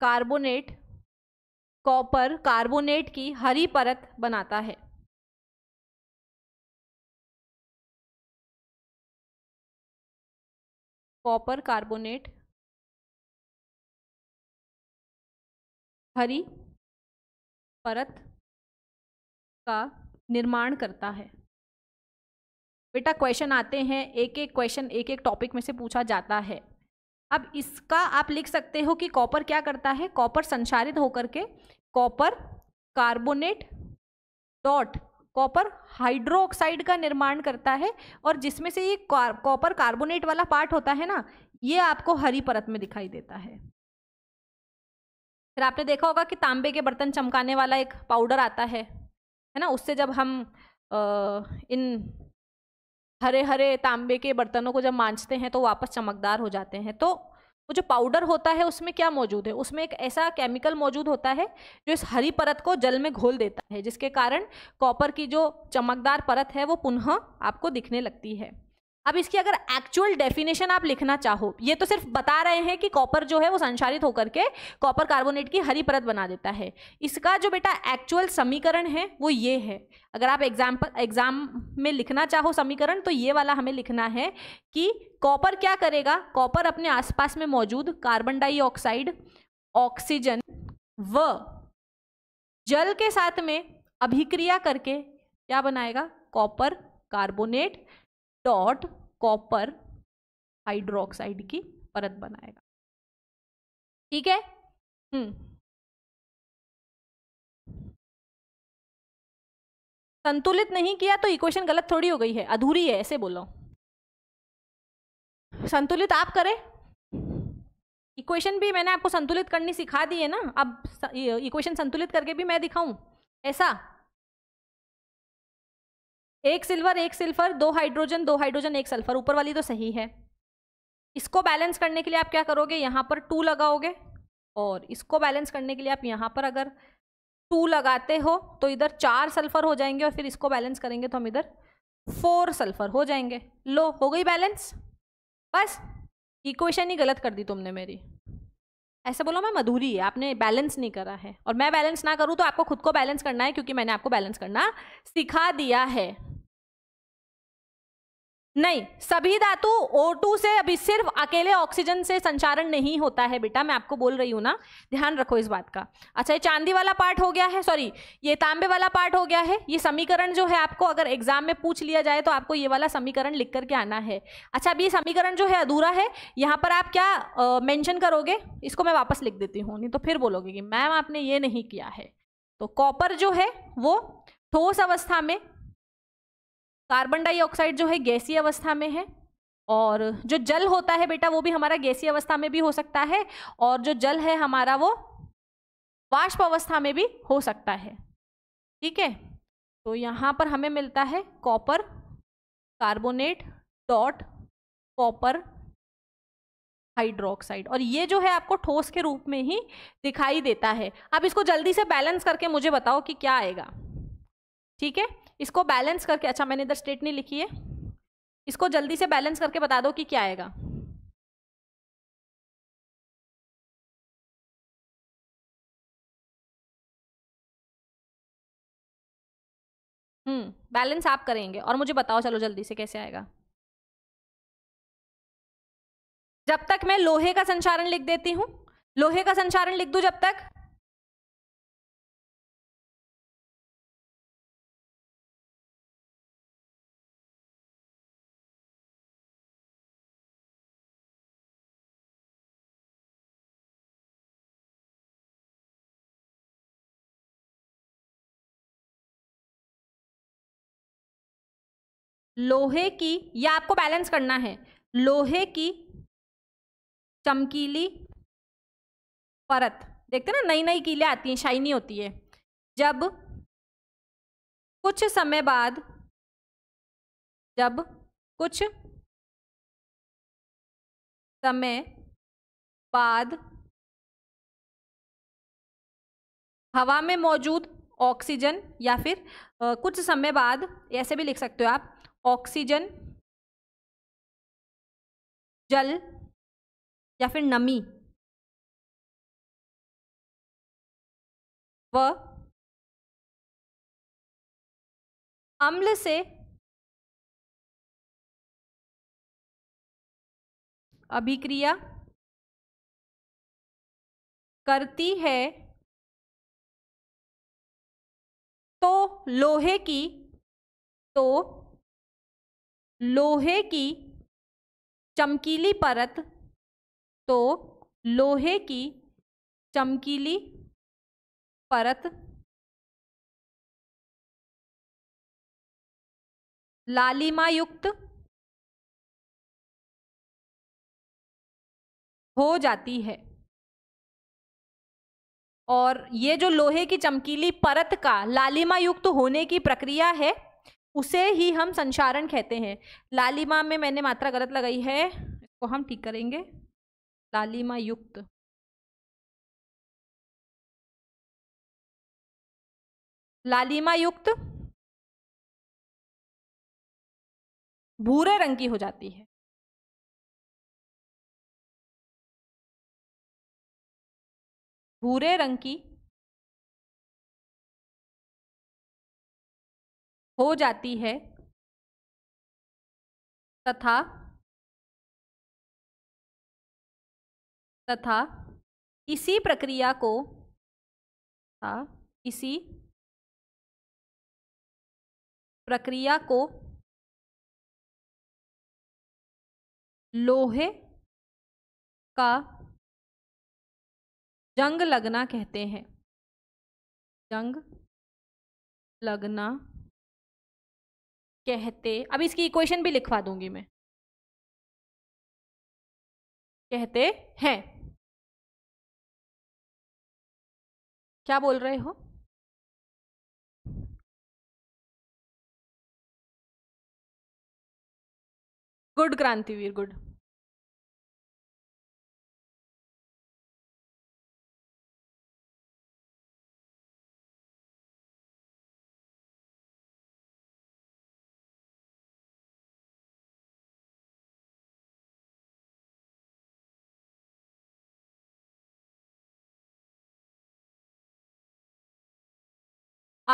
कार्बोनेट कॉपर कार्बोनेट की हरी परत बनाता है कॉपर कार्बोनेट हरी परत का निर्माण करता है बेटा क्वेश्चन आते हैं एक एक क्वेश्चन एक एक टॉपिक में से पूछा जाता है अब इसका आप लिख सकते हो कि कॉपर क्या करता है कॉपर संचारित होकर के copper carbonate dot copper hydroxide का निर्माण करता है और जिसमें से ये कॉपर कार्बोनेट वाला पार्ट होता है ना ये आपको हरी परत में दिखाई देता है फिर आपने देखा होगा कि तांबे के बर्तन चमकाने वाला एक पाउडर आता है है ना उससे जब हम आ, इन हरे हरे तांबे के बर्तनों को जब मांझते हैं तो वापस चमकदार हो जाते हैं तो वो जो पाउडर होता है उसमें क्या मौजूद है उसमें एक ऐसा केमिकल मौजूद होता है जो इस हरी परत को जल में घोल देता है जिसके कारण कॉपर की जो चमकदार परत है वो पुनः आपको दिखने लगती है अब इसकी अगर एक्चुअल डेफिनेशन आप लिखना चाहो ये तो सिर्फ बता रहे हैं कि कॉपर जो है वो संचारित होकर के कॉपर कार्बोनेट की हरी परत बना देता है इसका जो बेटा एक्चुअल समीकरण है वो ये है अगर आप एग्जाम्पल एग्जाम में लिखना चाहो समीकरण तो ये वाला हमें लिखना है कि कॉपर क्या करेगा कॉपर अपने आसपास में मौजूद कार्बन डाइऑक्साइड ऑक्सीजन व जल के साथ में अभिक्रिया करके क्या बनाएगा copper carbonate dot copper hydroxide की परत बनाएगा ठीक है हम्म संतुलित नहीं किया तो इक्वेशन गलत थोड़ी हो गई है अधूरी है ऐसे बोलो संतुलित आप करें इक्वेशन भी मैंने आपको संतुलित करनी सिखा दी है ना अब इक्वेशन संतुलित करके भी मैं दिखाऊं ऐसा एक सिल्वर एक सिल्फर दो हाइड्रोजन दो हाइड्रोजन एक सल्फर ऊपर वाली तो सही है इसको बैलेंस करने के लिए आप क्या करोगे यहाँ पर टू लगाओगे और इसको बैलेंस करने के लिए आप यहाँ पर अगर टू लगाते हो तो इधर चार सल्फर हो जाएंगे और फिर इसको बैलेंस करेंगे तो हम इधर फोर सल्फर हो जाएंगे लो हो गई बैलेंस बस इक्वेशन ही गलत कर दी तुमने मेरी ऐसे बोलो मैं मधुरी है आपने बैलेंस नहीं करा है और मैं बैलेंस ना करूँ तो आपको खुद को बैलेंस करना है क्योंकि मैंने आपको बैलेंस करना सिखा दिया है नहीं सभी धातु O2 से अभी सिर्फ अकेले ऑक्सीजन से संचारण नहीं होता है बेटा मैं आपको बोल रही हूँ ना ध्यान रखो इस बात का अच्छा ये चांदी वाला पार्ट हो गया है सॉरी ये तांबे वाला पार्ट हो गया है ये समीकरण जो है आपको अगर एग्जाम में पूछ लिया जाए तो आपको ये वाला समीकरण लिख करके आना है अच्छा अब ये समीकरण जो है अधूरा है यहाँ पर आप क्या मैंशन करोगे इसको मैं वापस लिख देती हूँ नहीं तो फिर बोलोगे कि मैम आपने ये नहीं किया है तो कॉपर जो है वो ठोस अवस्था में कार्बन डाइऑक्साइड जो है गैसीय अवस्था में है और जो जल होता है बेटा वो भी हमारा गैसीय अवस्था में भी हो सकता है और जो जल है हमारा वो वाष्प अवस्था में भी हो सकता है ठीक है तो यहाँ पर हमें मिलता है copper carbonate dot copper hydroxide और ये जो है आपको ठोस के रूप में ही दिखाई देता है अब इसको जल्दी से बैलेंस करके मुझे बताओ कि क्या आएगा ठीक है इसको बैलेंस करके अच्छा मैंने इधर स्टेट नहीं लिखी है इसको जल्दी से बैलेंस करके बता दो कि क्या आएगा हम्म बैलेंस आप करेंगे और मुझे बताओ चलो जल्दी से कैसे आएगा जब तक मैं लोहे का संचारण लिख देती हूँ लोहे का संचारण लिख दू जब तक लोहे की या आपको बैलेंस करना है लोहे की चमकीली परत देखते ना नई नई कीले आती हैं शाइनी होती है जब कुछ समय बाद जब कुछ समय बाद हवा में मौजूद ऑक्सीजन या फिर आ, कुछ समय बाद ऐसे भी लिख सकते हो आप ऑक्सीजन जल या फिर नमी व अम्ल से अभिक्रिया करती है तो लोहे की तो लोहे की चमकीली परत तो लोहे की चमकीली परत लालिमा युक्त हो जाती है और ये जो लोहे की चमकीली परत का लालिमा युक्त होने की प्रक्रिया है उसे ही हम संसारण कहते हैं लालिमा में मैंने मात्रा गलत लगाई है इसको हम ठीक करेंगे लालिमा युक्त लालिमा युक्त भूरे रंग की हो जाती है भूरे रंग की हो जाती है तथा तथा इसी प्रक्रिया को तथा इसी प्रक्रिया को लोहे का जंग लगना कहते हैं जंग लगना कहते अब इसकी इक्वेशन भी लिखवा दूंगी मैं कहते हैं क्या बोल रहे हो गुड क्रांतिवीर गुड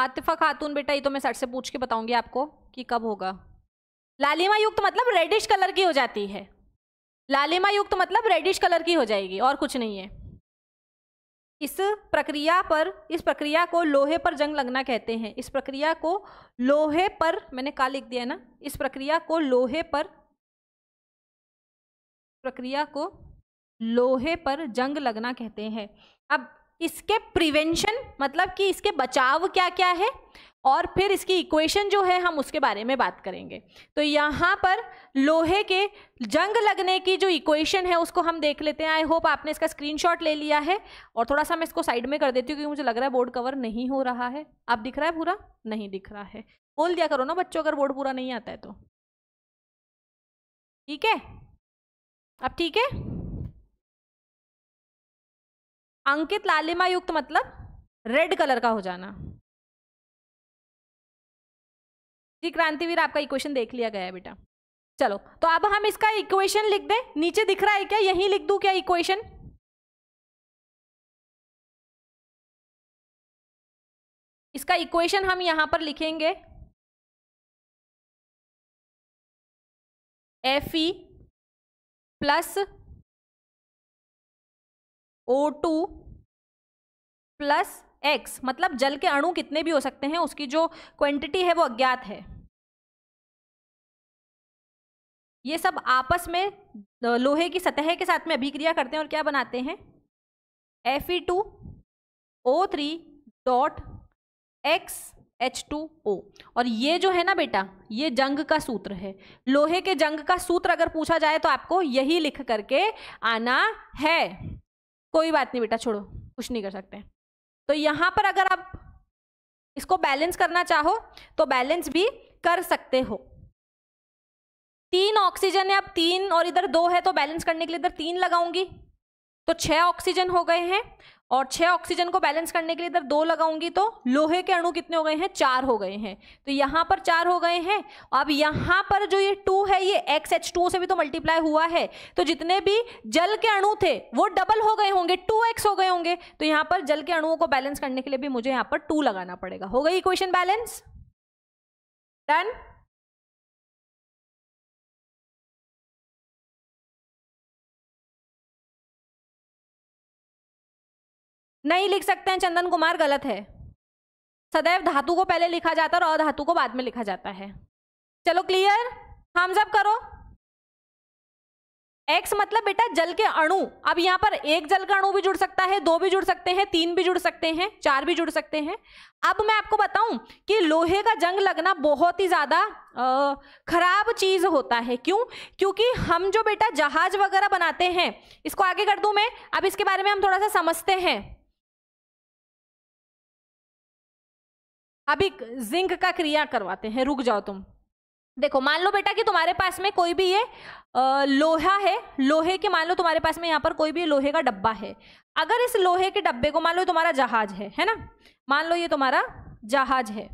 आतिफा खातून बेटा ये तो मैं सर से पूछ के बताऊंगी आपको कि कब होगा लालिमा युक्त तो मतलब रेडिश कलर की हो जाती है लालिमा युक्त तो मतलब रेडिश कलर की हो जाएगी और कुछ नहीं है इस प्रक्रिया पर इस प्रक्रिया को लोहे पर जंग लगना कहते हैं इस प्रक्रिया को लोहे पर मैंने कहा लिख दिया ना इस प्रक्रिया को लोहे पर प्रक्रिया को लोहे पर जंग लगना कहते हैं अब इसके प्रिवेंशन मतलब कि इसके बचाव क्या क्या है और फिर इसकी इक्वेशन जो है हम उसके बारे में बात करेंगे तो यहाँ पर लोहे के जंग लगने की जो इक्वेशन है उसको हम देख लेते हैं आई होप आपने इसका स्क्रीनशॉट ले लिया है और थोड़ा सा मैं इसको साइड में कर देती हूँ क्योंकि मुझे लग रहा है बोर्ड कवर नहीं हो रहा है आप दिख रहा है पूरा नहीं दिख रहा है बोल दिया करो ना बच्चों अगर बोर्ड पूरा नहीं आता है तो ठीक है अब ठीक है अंकित लालिमा युक्त मतलब रेड कलर का हो जाना जी क्रांतिवीर आपका इक्वेशन देख लिया गया है बेटा चलो तो अब हम इसका इक्वेशन लिख दें नीचे दिख रहा है क्या यही लिख दूं क्या इक्वेशन इसका इक्वेशन हम यहां पर लिखेंगे F E plus O two plus X मतलब जल के अणु कितने भी हो सकते हैं उसकी जो क्वांटिटी है वो अज्ञात है ये सब आपस में लोहे की सतह के साथ में अभिक्रिया करते हैं और क्या बनाते हैं F E two O three dot X H two O और ये जो है ना बेटा ये जंग का सूत्र है लोहे के जंग का सूत्र अगर पूछा जाए तो आपको यही लिख करके आना है कोई बात नहीं बेटा छोड़ो कुछ नहीं कर सकते तो यहाँ पर अगर आप इसको बैलेंस करना चाहो तो बैलेंस भी कर सकते हो तीन ऑक्सीजन है अब तीन और इधर दो है तो बैलेंस करने के लिए इधर तीन लगाऊंगी तो छह ऑक्सीजन हो गए हैं और छह ऑक्सीजन को बैलेंस करने के लिए इधर दो लगाऊंगी तो लोहे के अणु कितने हो गए हैं चार हो गए हैं तो यहाँ पर चार हो गए हैं अब यहाँ पर जो ये टू है ये एक्स एच टू से भी तो मल्टीप्लाई हुआ है तो जितने भी जल के अणु थे वो डबल हो गए होंगे टू एक्स हो गए होंगे तो यहाँ पर जल के अणुओं को बैलेंस करने के लिए भी मुझे यहाँ पर टू लगाना पड़ेगा हो गई इक्वेशन बैलेंस डन नहीं लिख सकते हैं चंदन कुमार गलत है सदैव धातु को पहले लिखा जाता है और अधातु को बाद में लिखा जाता है चलो क्लियर हम सब करो एक्स मतलब बेटा जल के अणु अब यहाँ पर एक जल का अणु भी जुड़ सकता है दो भी जुड़ सकते हैं तीन भी जुड़ सकते हैं चार भी जुड़ सकते हैं अब मैं आपको बताऊं कि लोहे का जंग लगना बहुत ही ज्यादा खराब चीज होता है क्यों क्योंकि हम जो बेटा जहाज वगैरह बनाते हैं इसको आगे कर दू मैं अब इसके बारे में हम थोड़ा सा समझते हैं अभी जिंक का क्रिया करवाते हैं रुक जाओ तुम देखो मान लो बेटा कि तुम्हारे पास में कोई भी ये आ, लोहा है लोहे के मान लो तुम्हारे पास में यहाँ पर कोई भी लोहे का डब्बा है अगर इस लोहे के डब्बे को मान लो तुम्हारा जहाज है है ना मान लो ये तुम्हारा जहाज है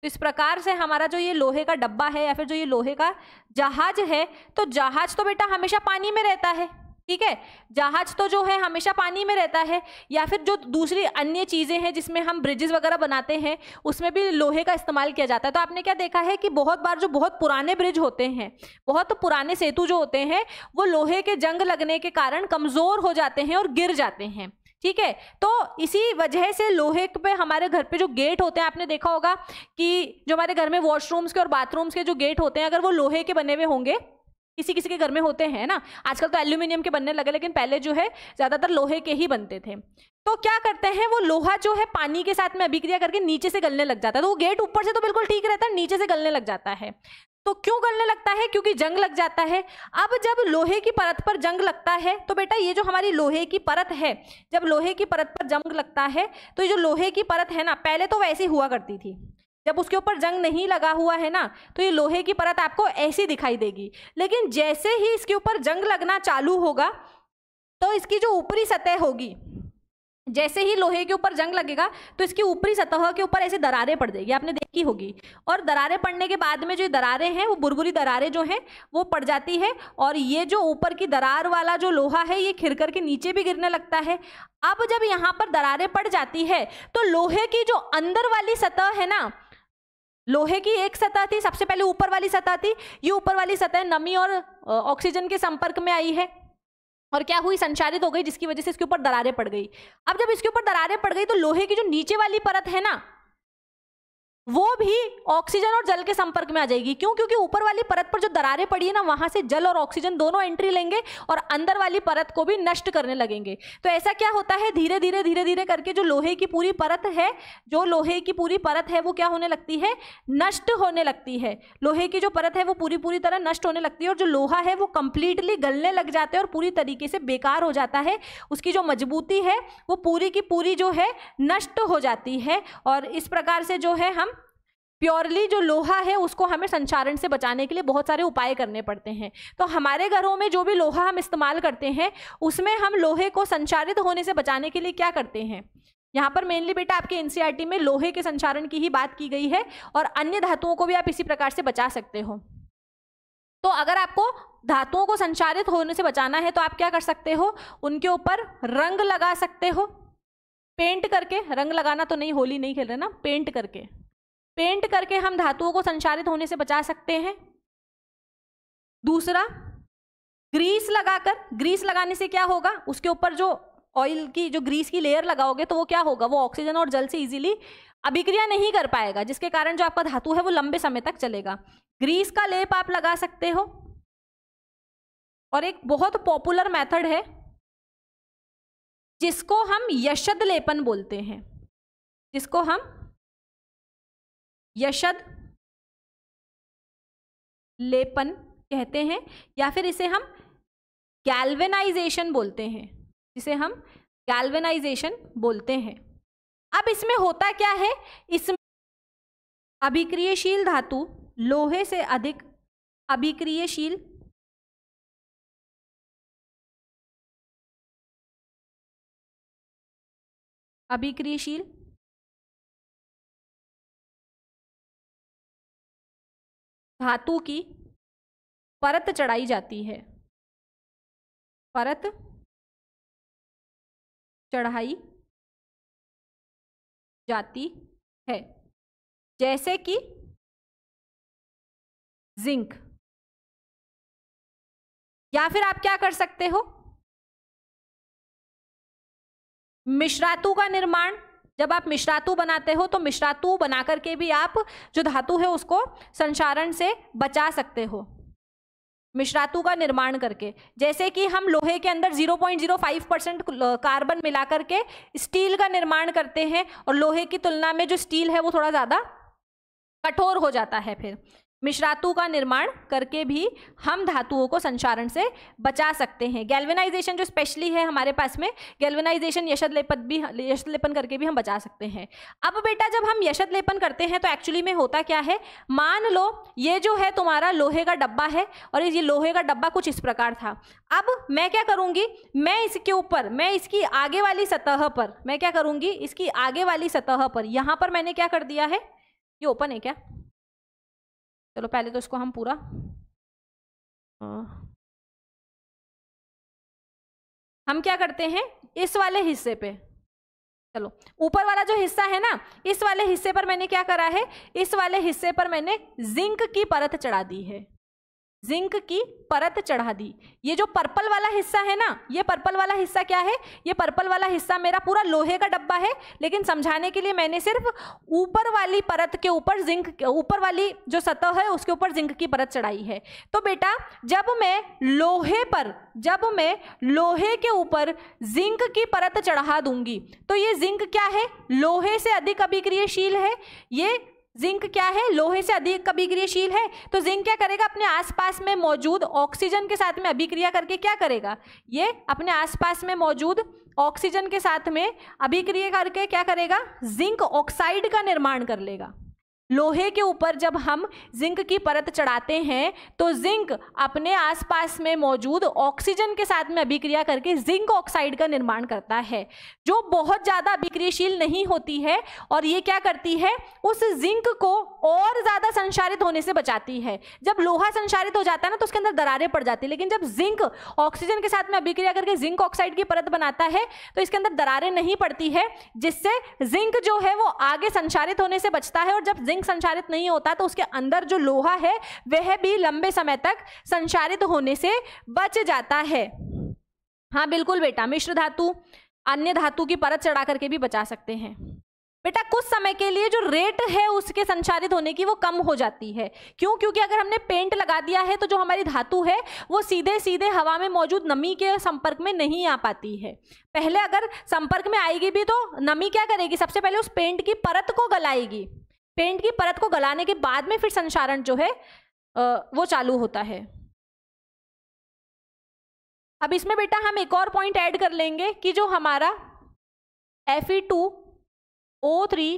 तो इस प्रकार से हमारा जो ये लोहे का डब्बा है या फिर जो ये लोहे का जहाज है तो जहाज तो बेटा हमेशा पानी में रहता है ठीक है जहाज तो जो है हमेशा पानी में रहता है या फिर जो दूसरी अन्य चीज़ें हैं जिसमें हम ब्रिजेस वगैरह बनाते हैं उसमें भी लोहे का इस्तेमाल किया जाता है तो आपने क्या देखा है कि बहुत बार जो बहुत पुराने ब्रिज होते हैं बहुत पुराने सेतु जो होते हैं वो लोहे के जंग लगने के कारण कमज़ोर हो जाते हैं और गिर जाते हैं ठीक है तो इसी वजह से लोहे पे हमारे घर पे जो गेट होते हैं आपने देखा होगा कि जो हमारे घर में वॉशरूम्स के और बाथरूम्स के जो गेट होते हैं अगर वो लोहे के बने हुए होंगे किसी किसी के घर में होते हैं ना आजकल तो एल्यूमिनियम के बनने लगे लेकिन पहले जो है ज़्यादातर लोहे के ही बनते थे तो क्या करते हैं वो लोहा जो है पानी के साथ में अभिक्रिया करके नीचे से गलने लग जाता है तो वो गेट ऊपर से तो बिल्कुल ठीक रहता है नीचे से गलने लग जाता है तो क्यों गलने लगता है क्योंकि जंग लग जाता है अब जब लोहे की परत पर जंग लगता है तो बेटा ये जो हमारी लोहे की परत है जब लोहे की परत पर जंग लगता है तो ये जो लोहे की परत है ना पहले तो वैसे हुआ करती थी जब उसके ऊपर जंग नहीं लगा हुआ है ना तो ये लोहे की परत आपको ऐसी दिखाई देगी लेकिन जैसे ही इसके ऊपर जंग लगना चालू होगा तो इसकी जो ऊपरी सतह होगी जैसे ही लोहे के ऊपर जंग लगेगा तो इसकी ऊपरी सतह के ऊपर ऐसे दरारें पड़ जाएगी आपने देखी होगी और दरारें पड़ने के बाद में जो दरारें हैं वो बुरबुरी दरारें जो हैं वो पड़ जाती है और ये जो ऊपर की दरार वाला जो लोहा है ये खिर के नीचे भी गिरने लगता है अब जब यहाँ पर दरारें पड़ जाती है तो लोहे की जो अंदर वाली सतह है ना लोहे की एक सतह थी सबसे पहले ऊपर वाली सतह थी ये ऊपर वाली सतह नमी और ऑक्सीजन के संपर्क में आई है और क्या हुई संचारित हो गई जिसकी वजह से इसके ऊपर दरारें पड़ गई अब जब इसके ऊपर दरारें पड़ गई तो लोहे की जो नीचे वाली परत है ना वो भी ऑक्सीजन और जल के संपर्क में आ जाएगी क्यों क्योंकि ऊपर वाली परत पर जो दरारें पड़ी है ना वहां से जल और ऑक्सीजन दोनों एंट्री लेंगे और अंदर वाली परत को भी नष्ट करने लगेंगे तो ऐसा क्या होता है धीरे धीरे धीरे धीरे करके जो लोहे की पूरी परत है जो लोहे की पूरी परत है वो क्या होने लगती है नष्ट होने लगती है लोहे की जो परत है वो पूरी पूरी तरह नष्ट होने लगती है और जो लोहा है वो कंप्लीटली गलने लग जाते हैं और पूरी तरीके से बेकार हो जाता है उसकी जो मजबूती है वो पूरी की पूरी जो है नष्ट हो जाती है और इस प्रकार से जो है हम प्योरली जो लोहा है उसको हमें संचारण से बचाने के लिए बहुत सारे उपाय करने पड़ते हैं तो हमारे घरों में जो भी लोहा हम इस्तेमाल करते हैं उसमें हम लोहे को संचारित होने से बचाने के लिए क्या करते हैं यहाँ पर मेनली बेटा आपके एन e में लोहे के संचारण की ही बात की गई है और अन्य धातुओं को भी आप इसी प्रकार से बचा सकते हो तो अगर आपको धातुओं को संचारित होने से बचाना है तो आप क्या कर सकते हो उनके ऊपर रंग लगा सकते हो पेंट करके रंग लगाना तो नहीं होली नहीं खेल रहे ना पेंट करके पेंट करके हम धातुओं को संचारित होने से बचा सकते हैं दूसरा ग्रीस लगाकर ग्रीस लगाने से क्या होगा उसके ऊपर जो ऑयल की जो ग्रीस की लेयर लगाओगे तो वो क्या होगा वो ऑक्सीजन और जल से इजीली अभिक्रिया नहीं कर पाएगा जिसके कारण जो आपका धातु है वो लंबे समय तक चलेगा ग्रीस का लेप आप लगा सकते हो और एक बहुत पॉपुलर मेथड है जिसको हम यशद लेपन बोलते हैं जिसको हम यशद लेपन कहते हैं या फिर इसे हम गैल्वेनाइजेशन बोलते हैं जिसे हम गैल्वेनाइजेशन बोलते हैं अब इसमें होता क्या है इसमें अभिक्रियशील धातु लोहे से अधिक अभिक्रियशील अभिक्रियशील धातु की परत चढ़ाई जाती है परत चढ़ाई जाती है जैसे कि जिंक या फिर आप क्या कर सकते हो मिश्रातु का निर्माण जब आप मिश्रातु बनाते हो तो मिश्रातु बना करके भी आप जो धातु है उसको संसारण से बचा सकते हो मिश्रातु का निर्माण करके जैसे कि हम लोहे के अंदर 0.05 परसेंट कार्बन मिला करके स्टील का निर्माण करते हैं और लोहे की तुलना में जो स्टील है वो थोड़ा ज़्यादा कठोर हो जाता है फिर मिश्रातु का निर्माण करके भी हम धातुओं को संचारण से बचा सकते हैं गैल्वेनाइजेशन जो स्पेशली है हमारे पास में गैल्वेनाइजेशन यशद लेपन भी यशद लेपन करके भी हम बचा सकते हैं अब बेटा जब हम यशद लेपन करते हैं तो एक्चुअली में होता क्या है मान लो ये जो है तुम्हारा लोहे का डब्बा है और ये लोहे का डब्बा कुछ इस प्रकार था अब मैं क्या करूँगी मैं इसके ऊपर मैं इसकी आगे वाली सतह पर मैं क्या करूँगी इसकी आगे वाली सतह पर यहाँ पर मैंने क्या कर दिया है ये ओपन है क्या चलो पहले तो इसको हम पूरा हाँ। हम क्या करते हैं इस वाले हिस्से पे चलो ऊपर वाला जो हिस्सा है ना इस वाले हिस्से पर मैंने क्या करा है इस वाले हिस्से पर मैंने जिंक की परत चढ़ा दी है जिंक की परत चढ़ा दी ये जो पर्पल वाला हिस्सा है ना ये पर्पल वाला हिस्सा क्या है ये पर्पल वाला हिस्सा मेरा पूरा लोहे का डब्बा है लेकिन समझाने के लिए मैंने सिर्फ ऊपर वाली परत के ऊपर जिंक ऊपर वाली जो सतह है उसके ऊपर जिंक की परत चढ़ाई है तो बेटा जब मैं लोहे पर जब मैं लोहे के ऊपर जिंक की परत चढ़ा दूंगी तो ये जिंक क्या है लोहे से अधिक अभिक्रियशील है ये जिंक क्या है लोहे से अधिक अभिक्रियाशील है तो जिंक क्या करेगा अपने आसपास में मौजूद ऑक्सीजन के साथ में अभिक्रिया करके क्या करेगा ये अपने आसपास में मौजूद ऑक्सीजन के साथ में अभिक्रिया करके क्या करेगा जिंक ऑक्साइड का निर्माण कर लेगा लोहे के ऊपर जब हम जिंक की परत चढ़ाते हैं तो जिंक अपने आसपास में मौजूद ऑक्सीजन के साथ में अभिक्रिया करके जिंक ऑक्साइड का निर्माण करता है जो बहुत ज़्यादा अभिक्रियाशील नहीं होती है और ये क्या करती है उस जिंक को और ज़्यादा संचारित होने से बचाती है जब लोहा संचारित हो जाता है ना तो उसके अंदर दरारें पड़ जाती है लेकिन जब जिंक ऑक्सीजन के साथ में अभिक्रिया करके जिंक ऑक्साइड की परत बनाता है तो इसके अंदर दरारें नहीं पड़ती है जिससे जिंक जो है वो आगे संचारित होने से बचता है और जब जिंक संचारित नहीं होता तो उसके अंदर जो लोहा है वह भी लंबे समय तक संचारित होने से बच जाता है हाँ बिल्कुल बेटा मिश्र धातु अन्य धातु की परत चढ़ा करके भी बचा सकते हैं बेटा कुछ समय के लिए जो रेट है उसके संचारित होने की वो कम हो जाती है क्यों क्योंकि अगर हमने पेंट लगा दिया है तो जो हमारी धातु है वो सीधे सीधे हवा में मौजूद नमी के संपर्क में नहीं आ पाती है पहले अगर संपर्क में आएगी भी तो नमी क्या करेगी सबसे पहले उस पेंट की परत को गलाएगी पेंट की परत को गलाने के बाद में फिर संसारण जो है वो चालू होता है अब इसमें बेटा हम एक और पॉइंट ऐड कर लेंगे कि जो हमारा F E two O three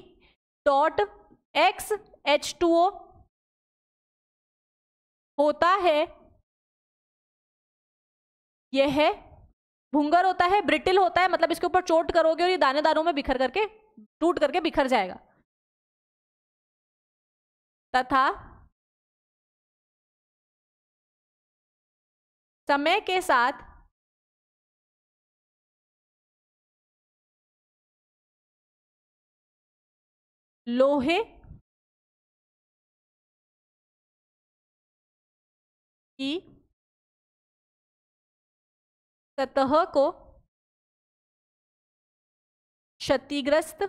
dot X H two O होता है यह है भूंगर होता है ब्रिटिल होता है मतलब इसके ऊपर चोट करोगे और ये दाने दानों में बिखर करके टूट करके बिखर जाएगा तथा समय के साथ लोहे की सतह को क्षतिग्रस्त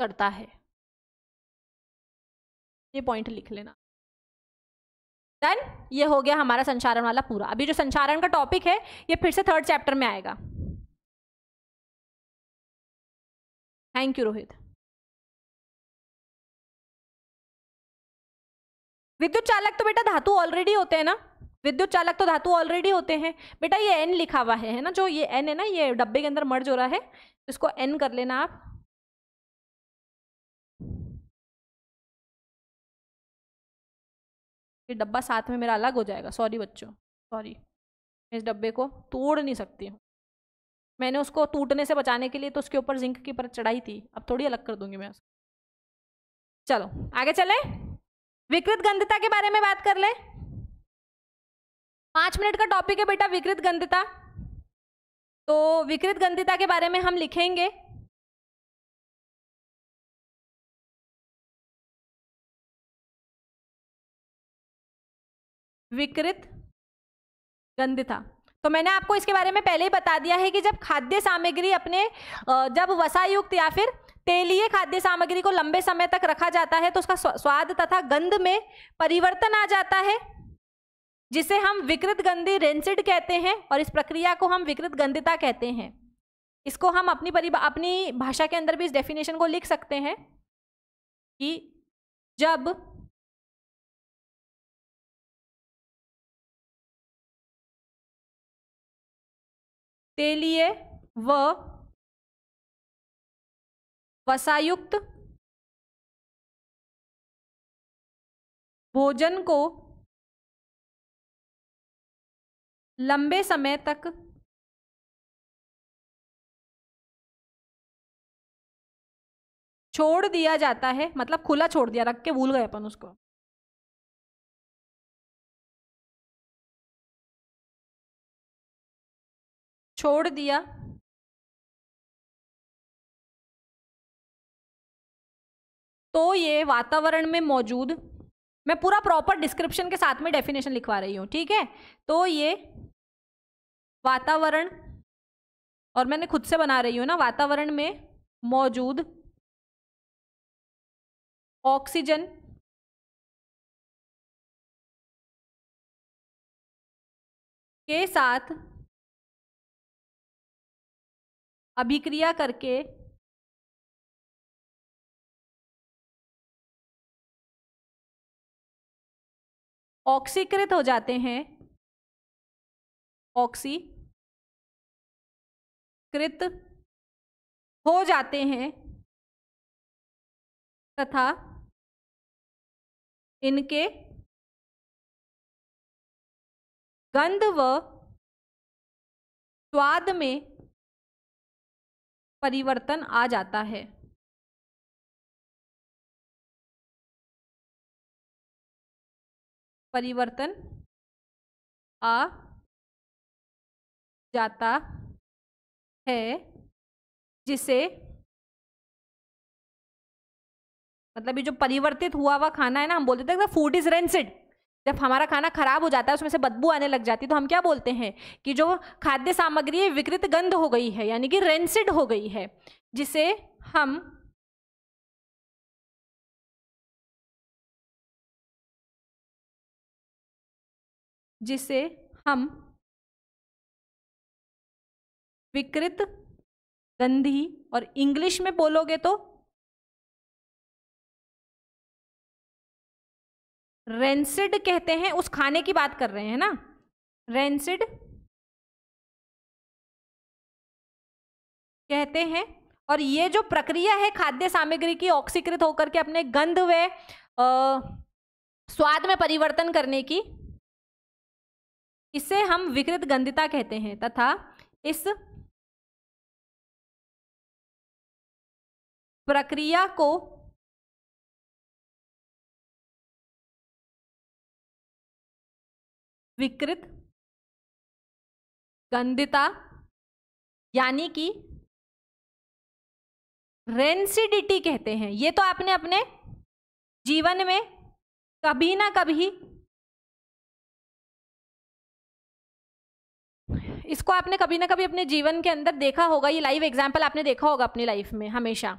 करता है ये पॉइंट लिख लेना देन ये हो गया हमारा संचारण वाला पूरा अभी जो संचारण का टॉपिक है ये फिर से थर्ड चैप्टर में आएगा थैंक यू रोहित विद्युत चालक तो बेटा धातु ऑलरेडी होते हैं ना विद्युत चालक तो धातु ऑलरेडी होते हैं बेटा ये एन लिखा हुआ है ना जो ये एन है ना ये डब्बे के अंदर मर्ज हो रहा है इसको एन कर लेना आप ये डब्बा साथ में मेरा अलग हो जाएगा सॉरी बच्चों सॉरी मैं इस डब्बे को तोड़ नहीं सकती हूँ मैंने उसको टूटने से बचाने के लिए तो उसके ऊपर जिंक की परत चढ़ाई थी अब थोड़ी अलग कर दूंगी मैं उसको चलो आगे चलें विकृत गंधता के बारे में बात कर ले पाँच मिनट का टॉपिक है बेटा विकृत गंधता तो विकृत गंधता के बारे में हम लिखेंगे विकृत गंध था तो मैंने आपको इसके बारे में पहले ही बता दिया है कि जब खाद्य सामग्री अपने जब वसायुक्त या फिर तेलीय खाद्य सामग्री को लंबे समय तक रखा जाता है तो उसका स्वाद तथा गंध में परिवर्तन आ जाता है जिसे हम विकृत गंधी रेंसिड कहते हैं और इस प्रक्रिया को हम विकृत गंधिता कहते हैं इसको हम अपनी अपनी भाषा के अंदर भी इस डेफिनेशन को लिख सकते हैं कि जब तेलीय व वसायुक्त भोजन को लंबे समय तक छोड़ दिया जाता है मतलब खुला छोड़ दिया रख के भूल गए अपन उसको छोड़ दिया तो ये वातावरण में मौजूद मैं पूरा प्रॉपर डिस्क्रिप्शन के साथ में डेफिनेशन लिखवा रही हूं ठीक है तो ये वातावरण और मैंने खुद से बना रही हूं ना वातावरण में मौजूद ऑक्सीजन के साथ अभिक्रिया करके ऑक्सीकृत हो जाते हैं ऑक्सी कृत हो जाते हैं तथा इनके गंध व स्वाद में परिवर्तन आ जाता है परिवर्तन आ जाता है जिसे मतलब ये जो परिवर्तित हुआ हुआ खाना है ना हम बोलते थे फूड इज रेंसिड जब हमारा खाना खराब हो जाता है उसमें से बदबू आने लग जाती है तो हम क्या बोलते हैं कि जो खाद्य सामग्री है विकृत गंध हो गई है यानी कि रेंसिड हो गई है जिसे हम जिसे हम विकृत गंधी और इंग्लिश में बोलोगे तो रेंसिड कहते हैं उस खाने की बात कर रहे हैं ना रेंसिड कहते हैं और ये जो प्रक्रिया है खाद्य सामग्री की ऑक्सीकृत होकर के अपने गंध व स्वाद में परिवर्तन करने की इसे हम विकृत गंधिता कहते हैं तथा इस प्रक्रिया को विकृत गंधिता यानी कि रेंसिडिटी कहते हैं ये तो आपने अपने जीवन में कभी ना कभी इसको आपने कभी ना कभी अपने जीवन के अंदर देखा होगा ये लाइव एग्जाम्पल आपने देखा होगा अपनी लाइफ में हमेशा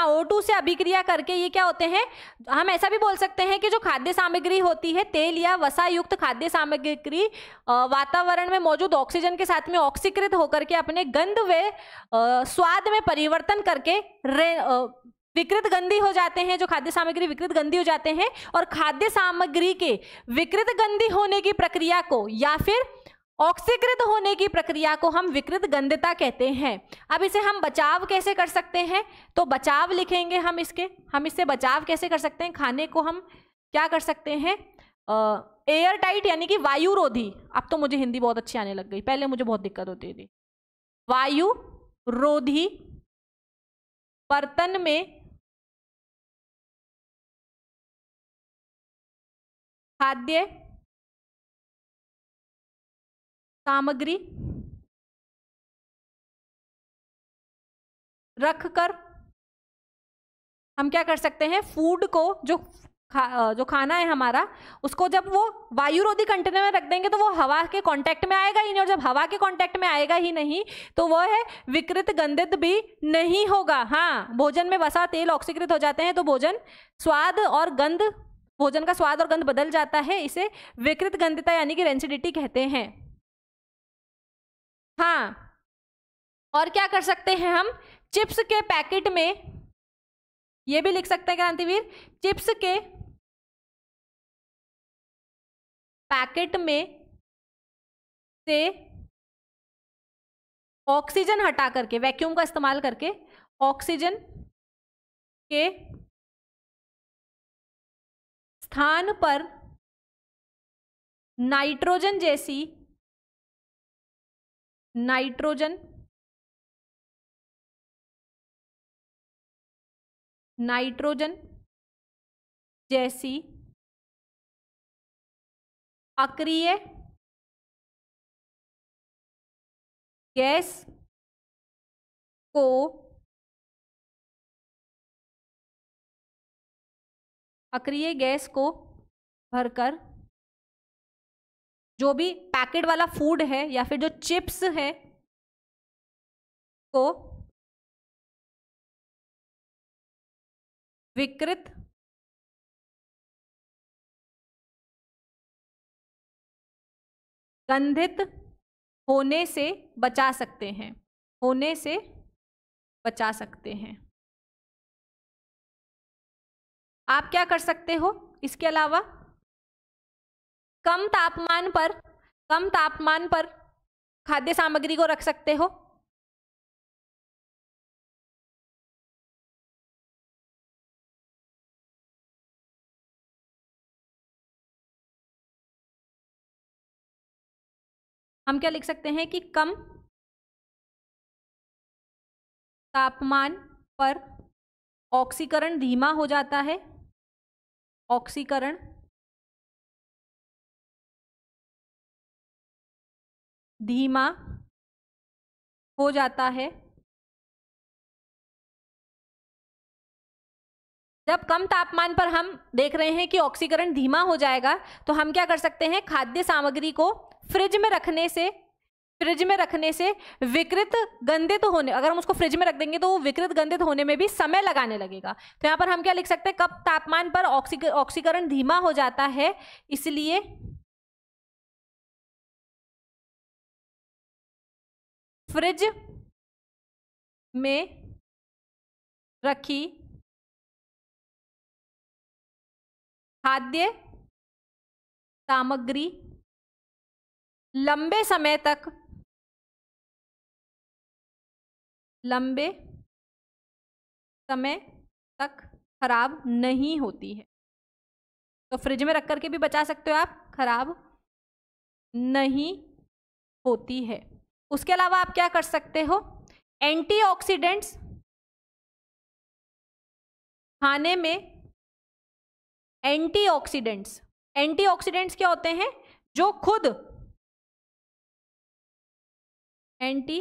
हाँ ओ से अभिक्रिया करके ये क्या होते हैं हम ऐसा भी बोल सकते हैं कि जो खाद्य सामग्री होती है तेल या वसा युक्त खाद्य सामग्री वातावरण में मौजूद ऑक्सीजन के साथ में ऑक्सीकृत होकर के अपने गंध व स्वाद में परिवर्तन करके रे आ, विकृत गंदी हो जाते हैं जो खाद्य सामग्री विकृत गंदी हो जाते हैं और खाद्य सामग्री के विकृत गंदी होने की प्रक्रिया को या फिर ऑक्सीकृत होने की प्रक्रिया को हम विकृत गंधता कहते हैं अब इसे हम बचाव कैसे कर सकते हैं तो बचाव लिखेंगे हम इसके हम इससे बचाव कैसे कर सकते हैं खाने को हम क्या कर सकते हैं एयर टाइट यानी कि वायु रोधी अब तो मुझे हिंदी बहुत अच्छी आने लग गई पहले मुझे बहुत दिक्कत होती थी वायु रोधी बर्तन में खाद्य सामग्री रखकर हम क्या कर सकते हैं फूड को जो खा, जो खाना है हमारा उसको जब वो वायुरोधी कंटेनर में रख देंगे तो वो हवा के कांटेक्ट में आएगा ही नहीं और जब हवा के कांटेक्ट में आएगा ही नहीं तो वह है विकृत गंधित भी नहीं होगा हाँ भोजन में वसा तेल ऑक्सीकृत हो जाते हैं तो भोजन स्वाद और गंध भोजन का स्वाद और गंध बदल जाता है इसे विकृत गंधता यानी कि रेंसिडिटी कहते हैं हाँ और क्या कर सकते हैं हम चिप्स के पैकेट में ये भी लिख सकते हैं क्रांतिवीर चिप्स के पैकेट में से ऑक्सीजन हटा करके वैक्यूम का इस्तेमाल करके ऑक्सीजन के स्थान पर नाइट्रोजन जैसी नाइट्रोजन नाइट्रोजन जैसी अक्रिय गैस को अक्रिय गैस को भरकर जो भी पैकेट वाला फूड है या फिर जो चिप्स है को विकृत गंधित होने से बचा सकते हैं होने से बचा सकते हैं आप क्या कर सकते हो इसके अलावा कम तापमान पर कम तापमान पर खाद्य सामग्री को रख सकते हो हम क्या लिख सकते हैं कि कम तापमान पर ऑक्सीकरण धीमा हो जाता है ऑक्सीकरण धीमा हो जाता है जब कम तापमान पर हम देख रहे हैं कि ऑक्सीकरण धीमा हो जाएगा तो हम क्या कर सकते हैं खाद्य सामग्री को फ्रिज में रखने से फ्रिज में रखने से विकृत गंधित होने अगर हम उसको फ्रिज में रख देंगे तो वो विकृत गंधित होने में भी समय लगाने लगेगा तो यहाँ पर हम क्या लिख सकते हैं कब तापमान पर ऑक्सीकरण धीमा हो जाता है इसलिए फ्रिज में रखी खाद्य सामग्री लंबे समय तक लंबे समय तक खराब नहीं होती है तो फ्रिज में रख करके भी बचा सकते हो आप खराब नहीं होती है उसके अलावा आप क्या कर सकते हो एंटीऑक्सीडेंट्स खाने में एंटीऑक्सीडेंट्स एंटीऑक्सीडेंट्स क्या होते हैं जो खुद एंटी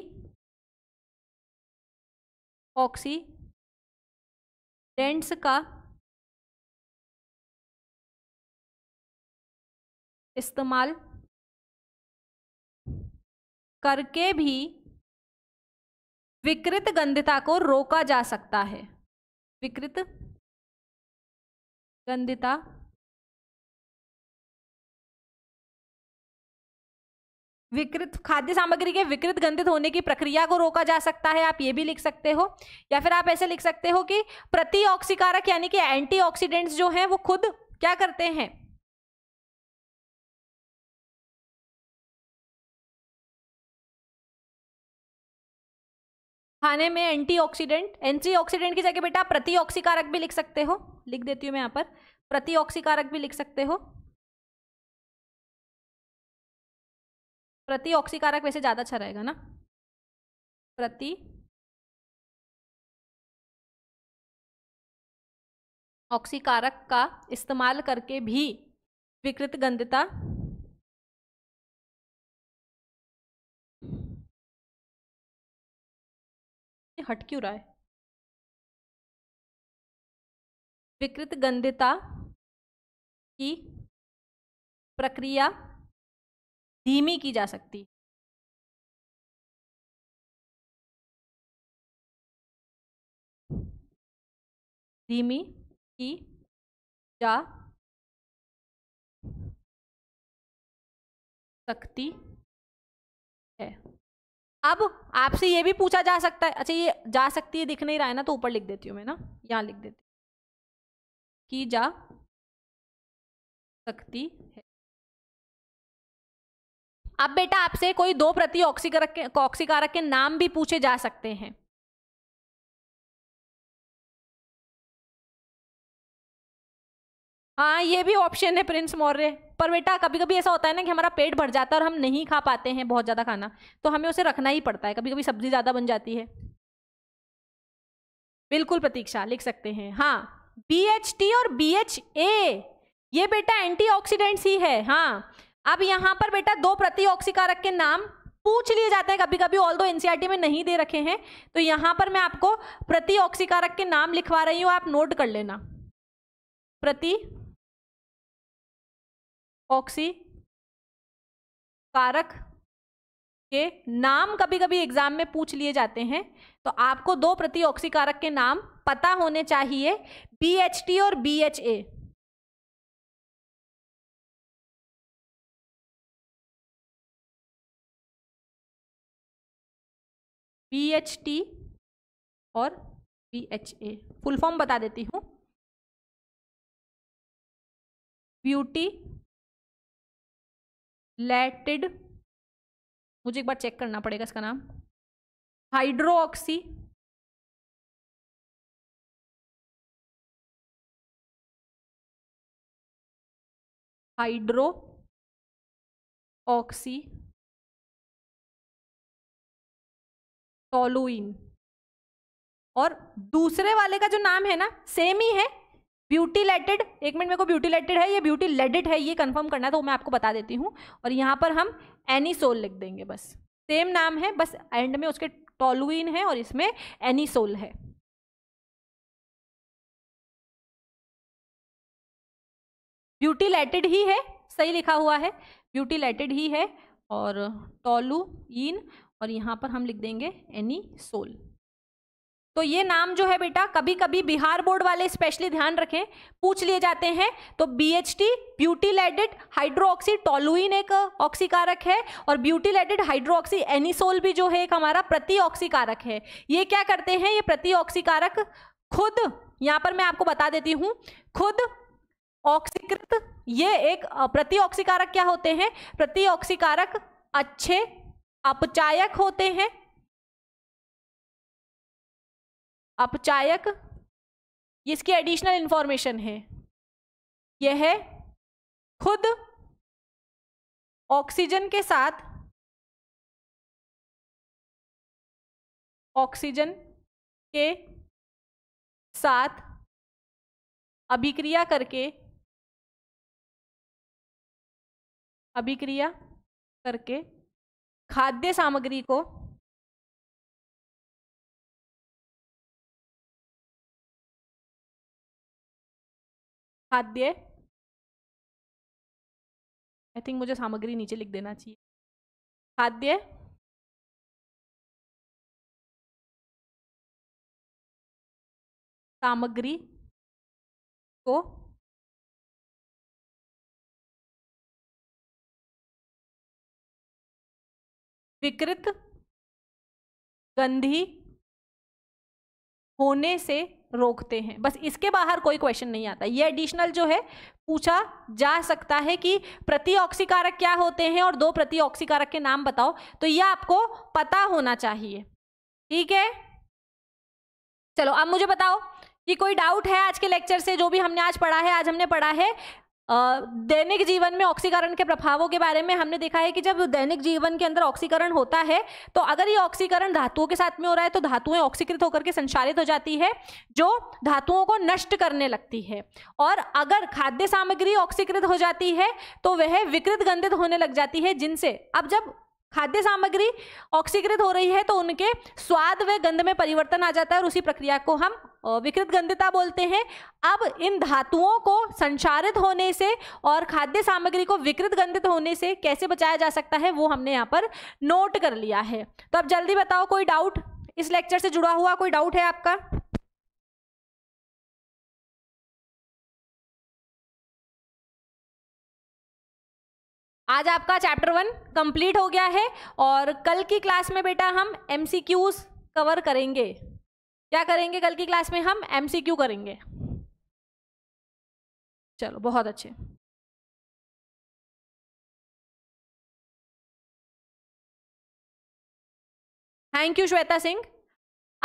ऑक्सीडेंट्स का इस्तेमाल करके भी विकृत गंधता को रोका जा सकता है विकृत गंधता विकृत खाद्य सामग्री के विकृत गंधित होने की प्रक्रिया को रोका जा सकता है आप ये भी लिख सकते हो या फिर आप ऐसे लिख सकते हो कि प्रति यानी कि एंटीऑक्सीडेंट्स जो हैं वो खुद क्या करते हैं खाने में एंटीऑक्सीडेंट एंटीऑक्सीडेंट की जगह बेटा प्रतिऑक्सीकारक भी लिख सकते हो लिख देती हूँ मैं यहाँ पर प्रतिऑक्सीकारक भी लिख सकते हो प्रतिऑक्सीकारक वैसे ज़्यादा अच्छा रहेगा ना प्रति ऑक्सीकारक का इस्तेमाल करके भी विकृत गंधता हट क्यों रहा है विकृत गंधता की प्रक्रिया धीमी की जा सकती धीमी की जा सकती अब आपसे ये भी पूछा जा सकता है अच्छा ये जा सकती है दिख नहीं रहा है ना तो ऊपर लिख देती हूँ मैं ना यहाँ लिख देती हूँ की जा सकती है अब बेटा आपसे कोई दो प्रति ऑक्सीकारक के ऑक्सीकारक के नाम भी पूछे जा सकते हैं हाँ ये भी ऑप्शन है प्रिंस मौर्य पर बेटा कभी कभी ऐसा होता है ना कि हमारा पेट भर जाता है और हम नहीं खा पाते हैं बहुत ज़्यादा खाना तो हमें उसे रखना ही पड़ता है कभी कभी सब्जी ज़्यादा बन जाती है बिल्कुल प्रतीक्षा लिख सकते हैं हाँ बी एच टी और बी एच ए ये बेटा एंटीऑक्सीडेंट्स ही है हाँ अब यहाँ पर बेटा दो प्रतिऑक्सीकारक के नाम पूछ लिए जाते हैं कभी कभी ऑल दो एनसीईआरटी में नहीं दे रखे हैं तो यहाँ पर मैं आपको प्रतिऑक्सीकारक के नाम लिखवा रही हूँ आप नोट कर लेना प्रति ऑक्सी कारक के नाम कभी कभी एग्जाम में पूछ लिए जाते हैं तो आपको दो प्रति ऑक्सी कारक के नाम पता होने चाहिए बी एच टी और B H A B H T और B H A full form बता देती हूँ ब्यूटी लेटिड मुझे एक बार चेक करना पड़ेगा इसका नाम ऑक्सी हाइड्रो ऑक्सी टोलुइन और दूसरे वाले का जो नाम है ना सेम ही है ब्यूटी लेटेड एक मिनट मेरे को ब्यूटी लेटेड है या ब्यूटी लेडेड है ये कंफर्म करना है तो मैं आपको बता देती हूँ और यहाँ पर हम एनीसोल लिख देंगे बस सेम नाम है बस एंड में उसके टोलुइन है और इसमें एनीसोल है ब्यूटी लेटेड ही है सही लिखा हुआ है ब्यूटी लेटेड ही है और टोलुइन और यहाँ पर हम लिख देंगे एनी सोल तो ये नाम जो है बेटा कभी कभी बिहार बोर्ड वाले स्पेशली ध्यान रखें पूछ लिए जाते हैं तो B H T butylated added hydroxy toluene एक ऑक्सीकारक है और ब्यूटीलेडेड एडिड हाइड्रोक्सी एनिसोल भी जो है एक हमारा प्रति ऑक्सीकारक है ये क्या करते हैं ये प्रति ऑक्सीकारक खुद यहाँ पर मैं आपको बता देती हूँ खुद ऑक्सीकृत ये एक प्रति ऑक्सीकारक क्या होते हैं प्रति ऑक्सीकारक अच्छे अपचायक होते हैं अपचायक इसकी एडिशनल इंफॉर्मेशन है यह है खुद ऑक्सीजन के साथ ऑक्सीजन के साथ अभिक्रिया करके अभिक्रिया करके खाद्य सामग्री को खाद्य आई थिंक मुझे सामग्री नीचे लिख देना चाहिए खाद्य सामग्री को विकृत गंधी होने से रोकते हैं बस इसके बाहर कोई क्वेश्चन नहीं आता ये एडिशनल जो है पूछा जा सकता है कि प्रति ऑक्सीकारक क्या होते हैं और दो प्रति ऑक्सीकारक के नाम बताओ तो ये आपको पता होना चाहिए ठीक है चलो अब मुझे बताओ कि कोई डाउट है आज के लेक्चर से जो भी हमने आज पढ़ा है आज हमने पढ़ा है दैनिक जीवन में ऑक्सीकरण के प्रभावों के बारे में हमने देखा है कि जब दैनिक जीवन के अंदर ऑक्सीकरण होता है तो अगर ये ऑक्सीकरण धातुओं के साथ में हो रहा है तो धातुएं ऑक्सीकृत होकर के संचालित हो जाती है जो धातुओं को नष्ट करने लगती है और अगर खाद्य सामग्री ऑक्सीकृत हो जाती है तो वह विकृत गंधित होने लग जाती है जिनसे अब जब खाद्य सामग्री ऑक्सीकृत हो रही है तो उनके स्वाद व गंध में परिवर्तन आ जाता है और उसी प्रक्रिया को हम विकृत गंधता बोलते हैं अब इन धातुओं को संचारित होने से और खाद्य सामग्री को विकृत गंधित होने से कैसे बचाया जा सकता है वो हमने यहाँ पर नोट कर लिया है तो अब जल्दी बताओ कोई डाउट इस लेक्चर से जुड़ा हुआ कोई डाउट है आपका आज आपका चैप्टर वन कंप्लीट हो गया है और कल की क्लास में बेटा हम एम कवर करेंगे क्या करेंगे कल की क्लास में हम एम करेंगे चलो बहुत अच्छे थैंक यू श्वेता सिंह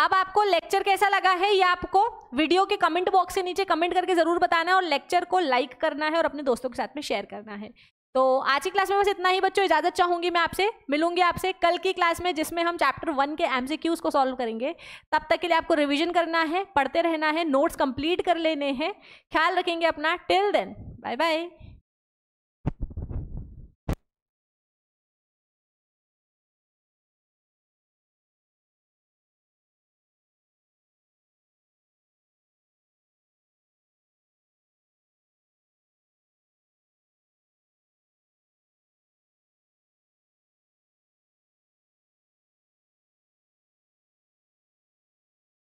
अब आपको लेक्चर कैसा लगा है ये आपको वीडियो के कमेंट बॉक्स के नीचे कमेंट करके ज़रूर बताना है और लेक्चर को लाइक करना है और अपने दोस्तों के साथ में शेयर करना है तो आज की क्लास में बस इतना ही बच्चों इजाजत चाहूंगी मैं आपसे मिलूंगी आपसे कल की क्लास में जिसमें हम चैप्टर वन के एमसीक्यूज को सॉल्व करेंगे तब तक के लिए आपको रिवीजन करना है पढ़ते रहना है नोट्स कंप्लीट कर लेने हैं ख्याल रखेंगे अपना टिल देन बाय बाय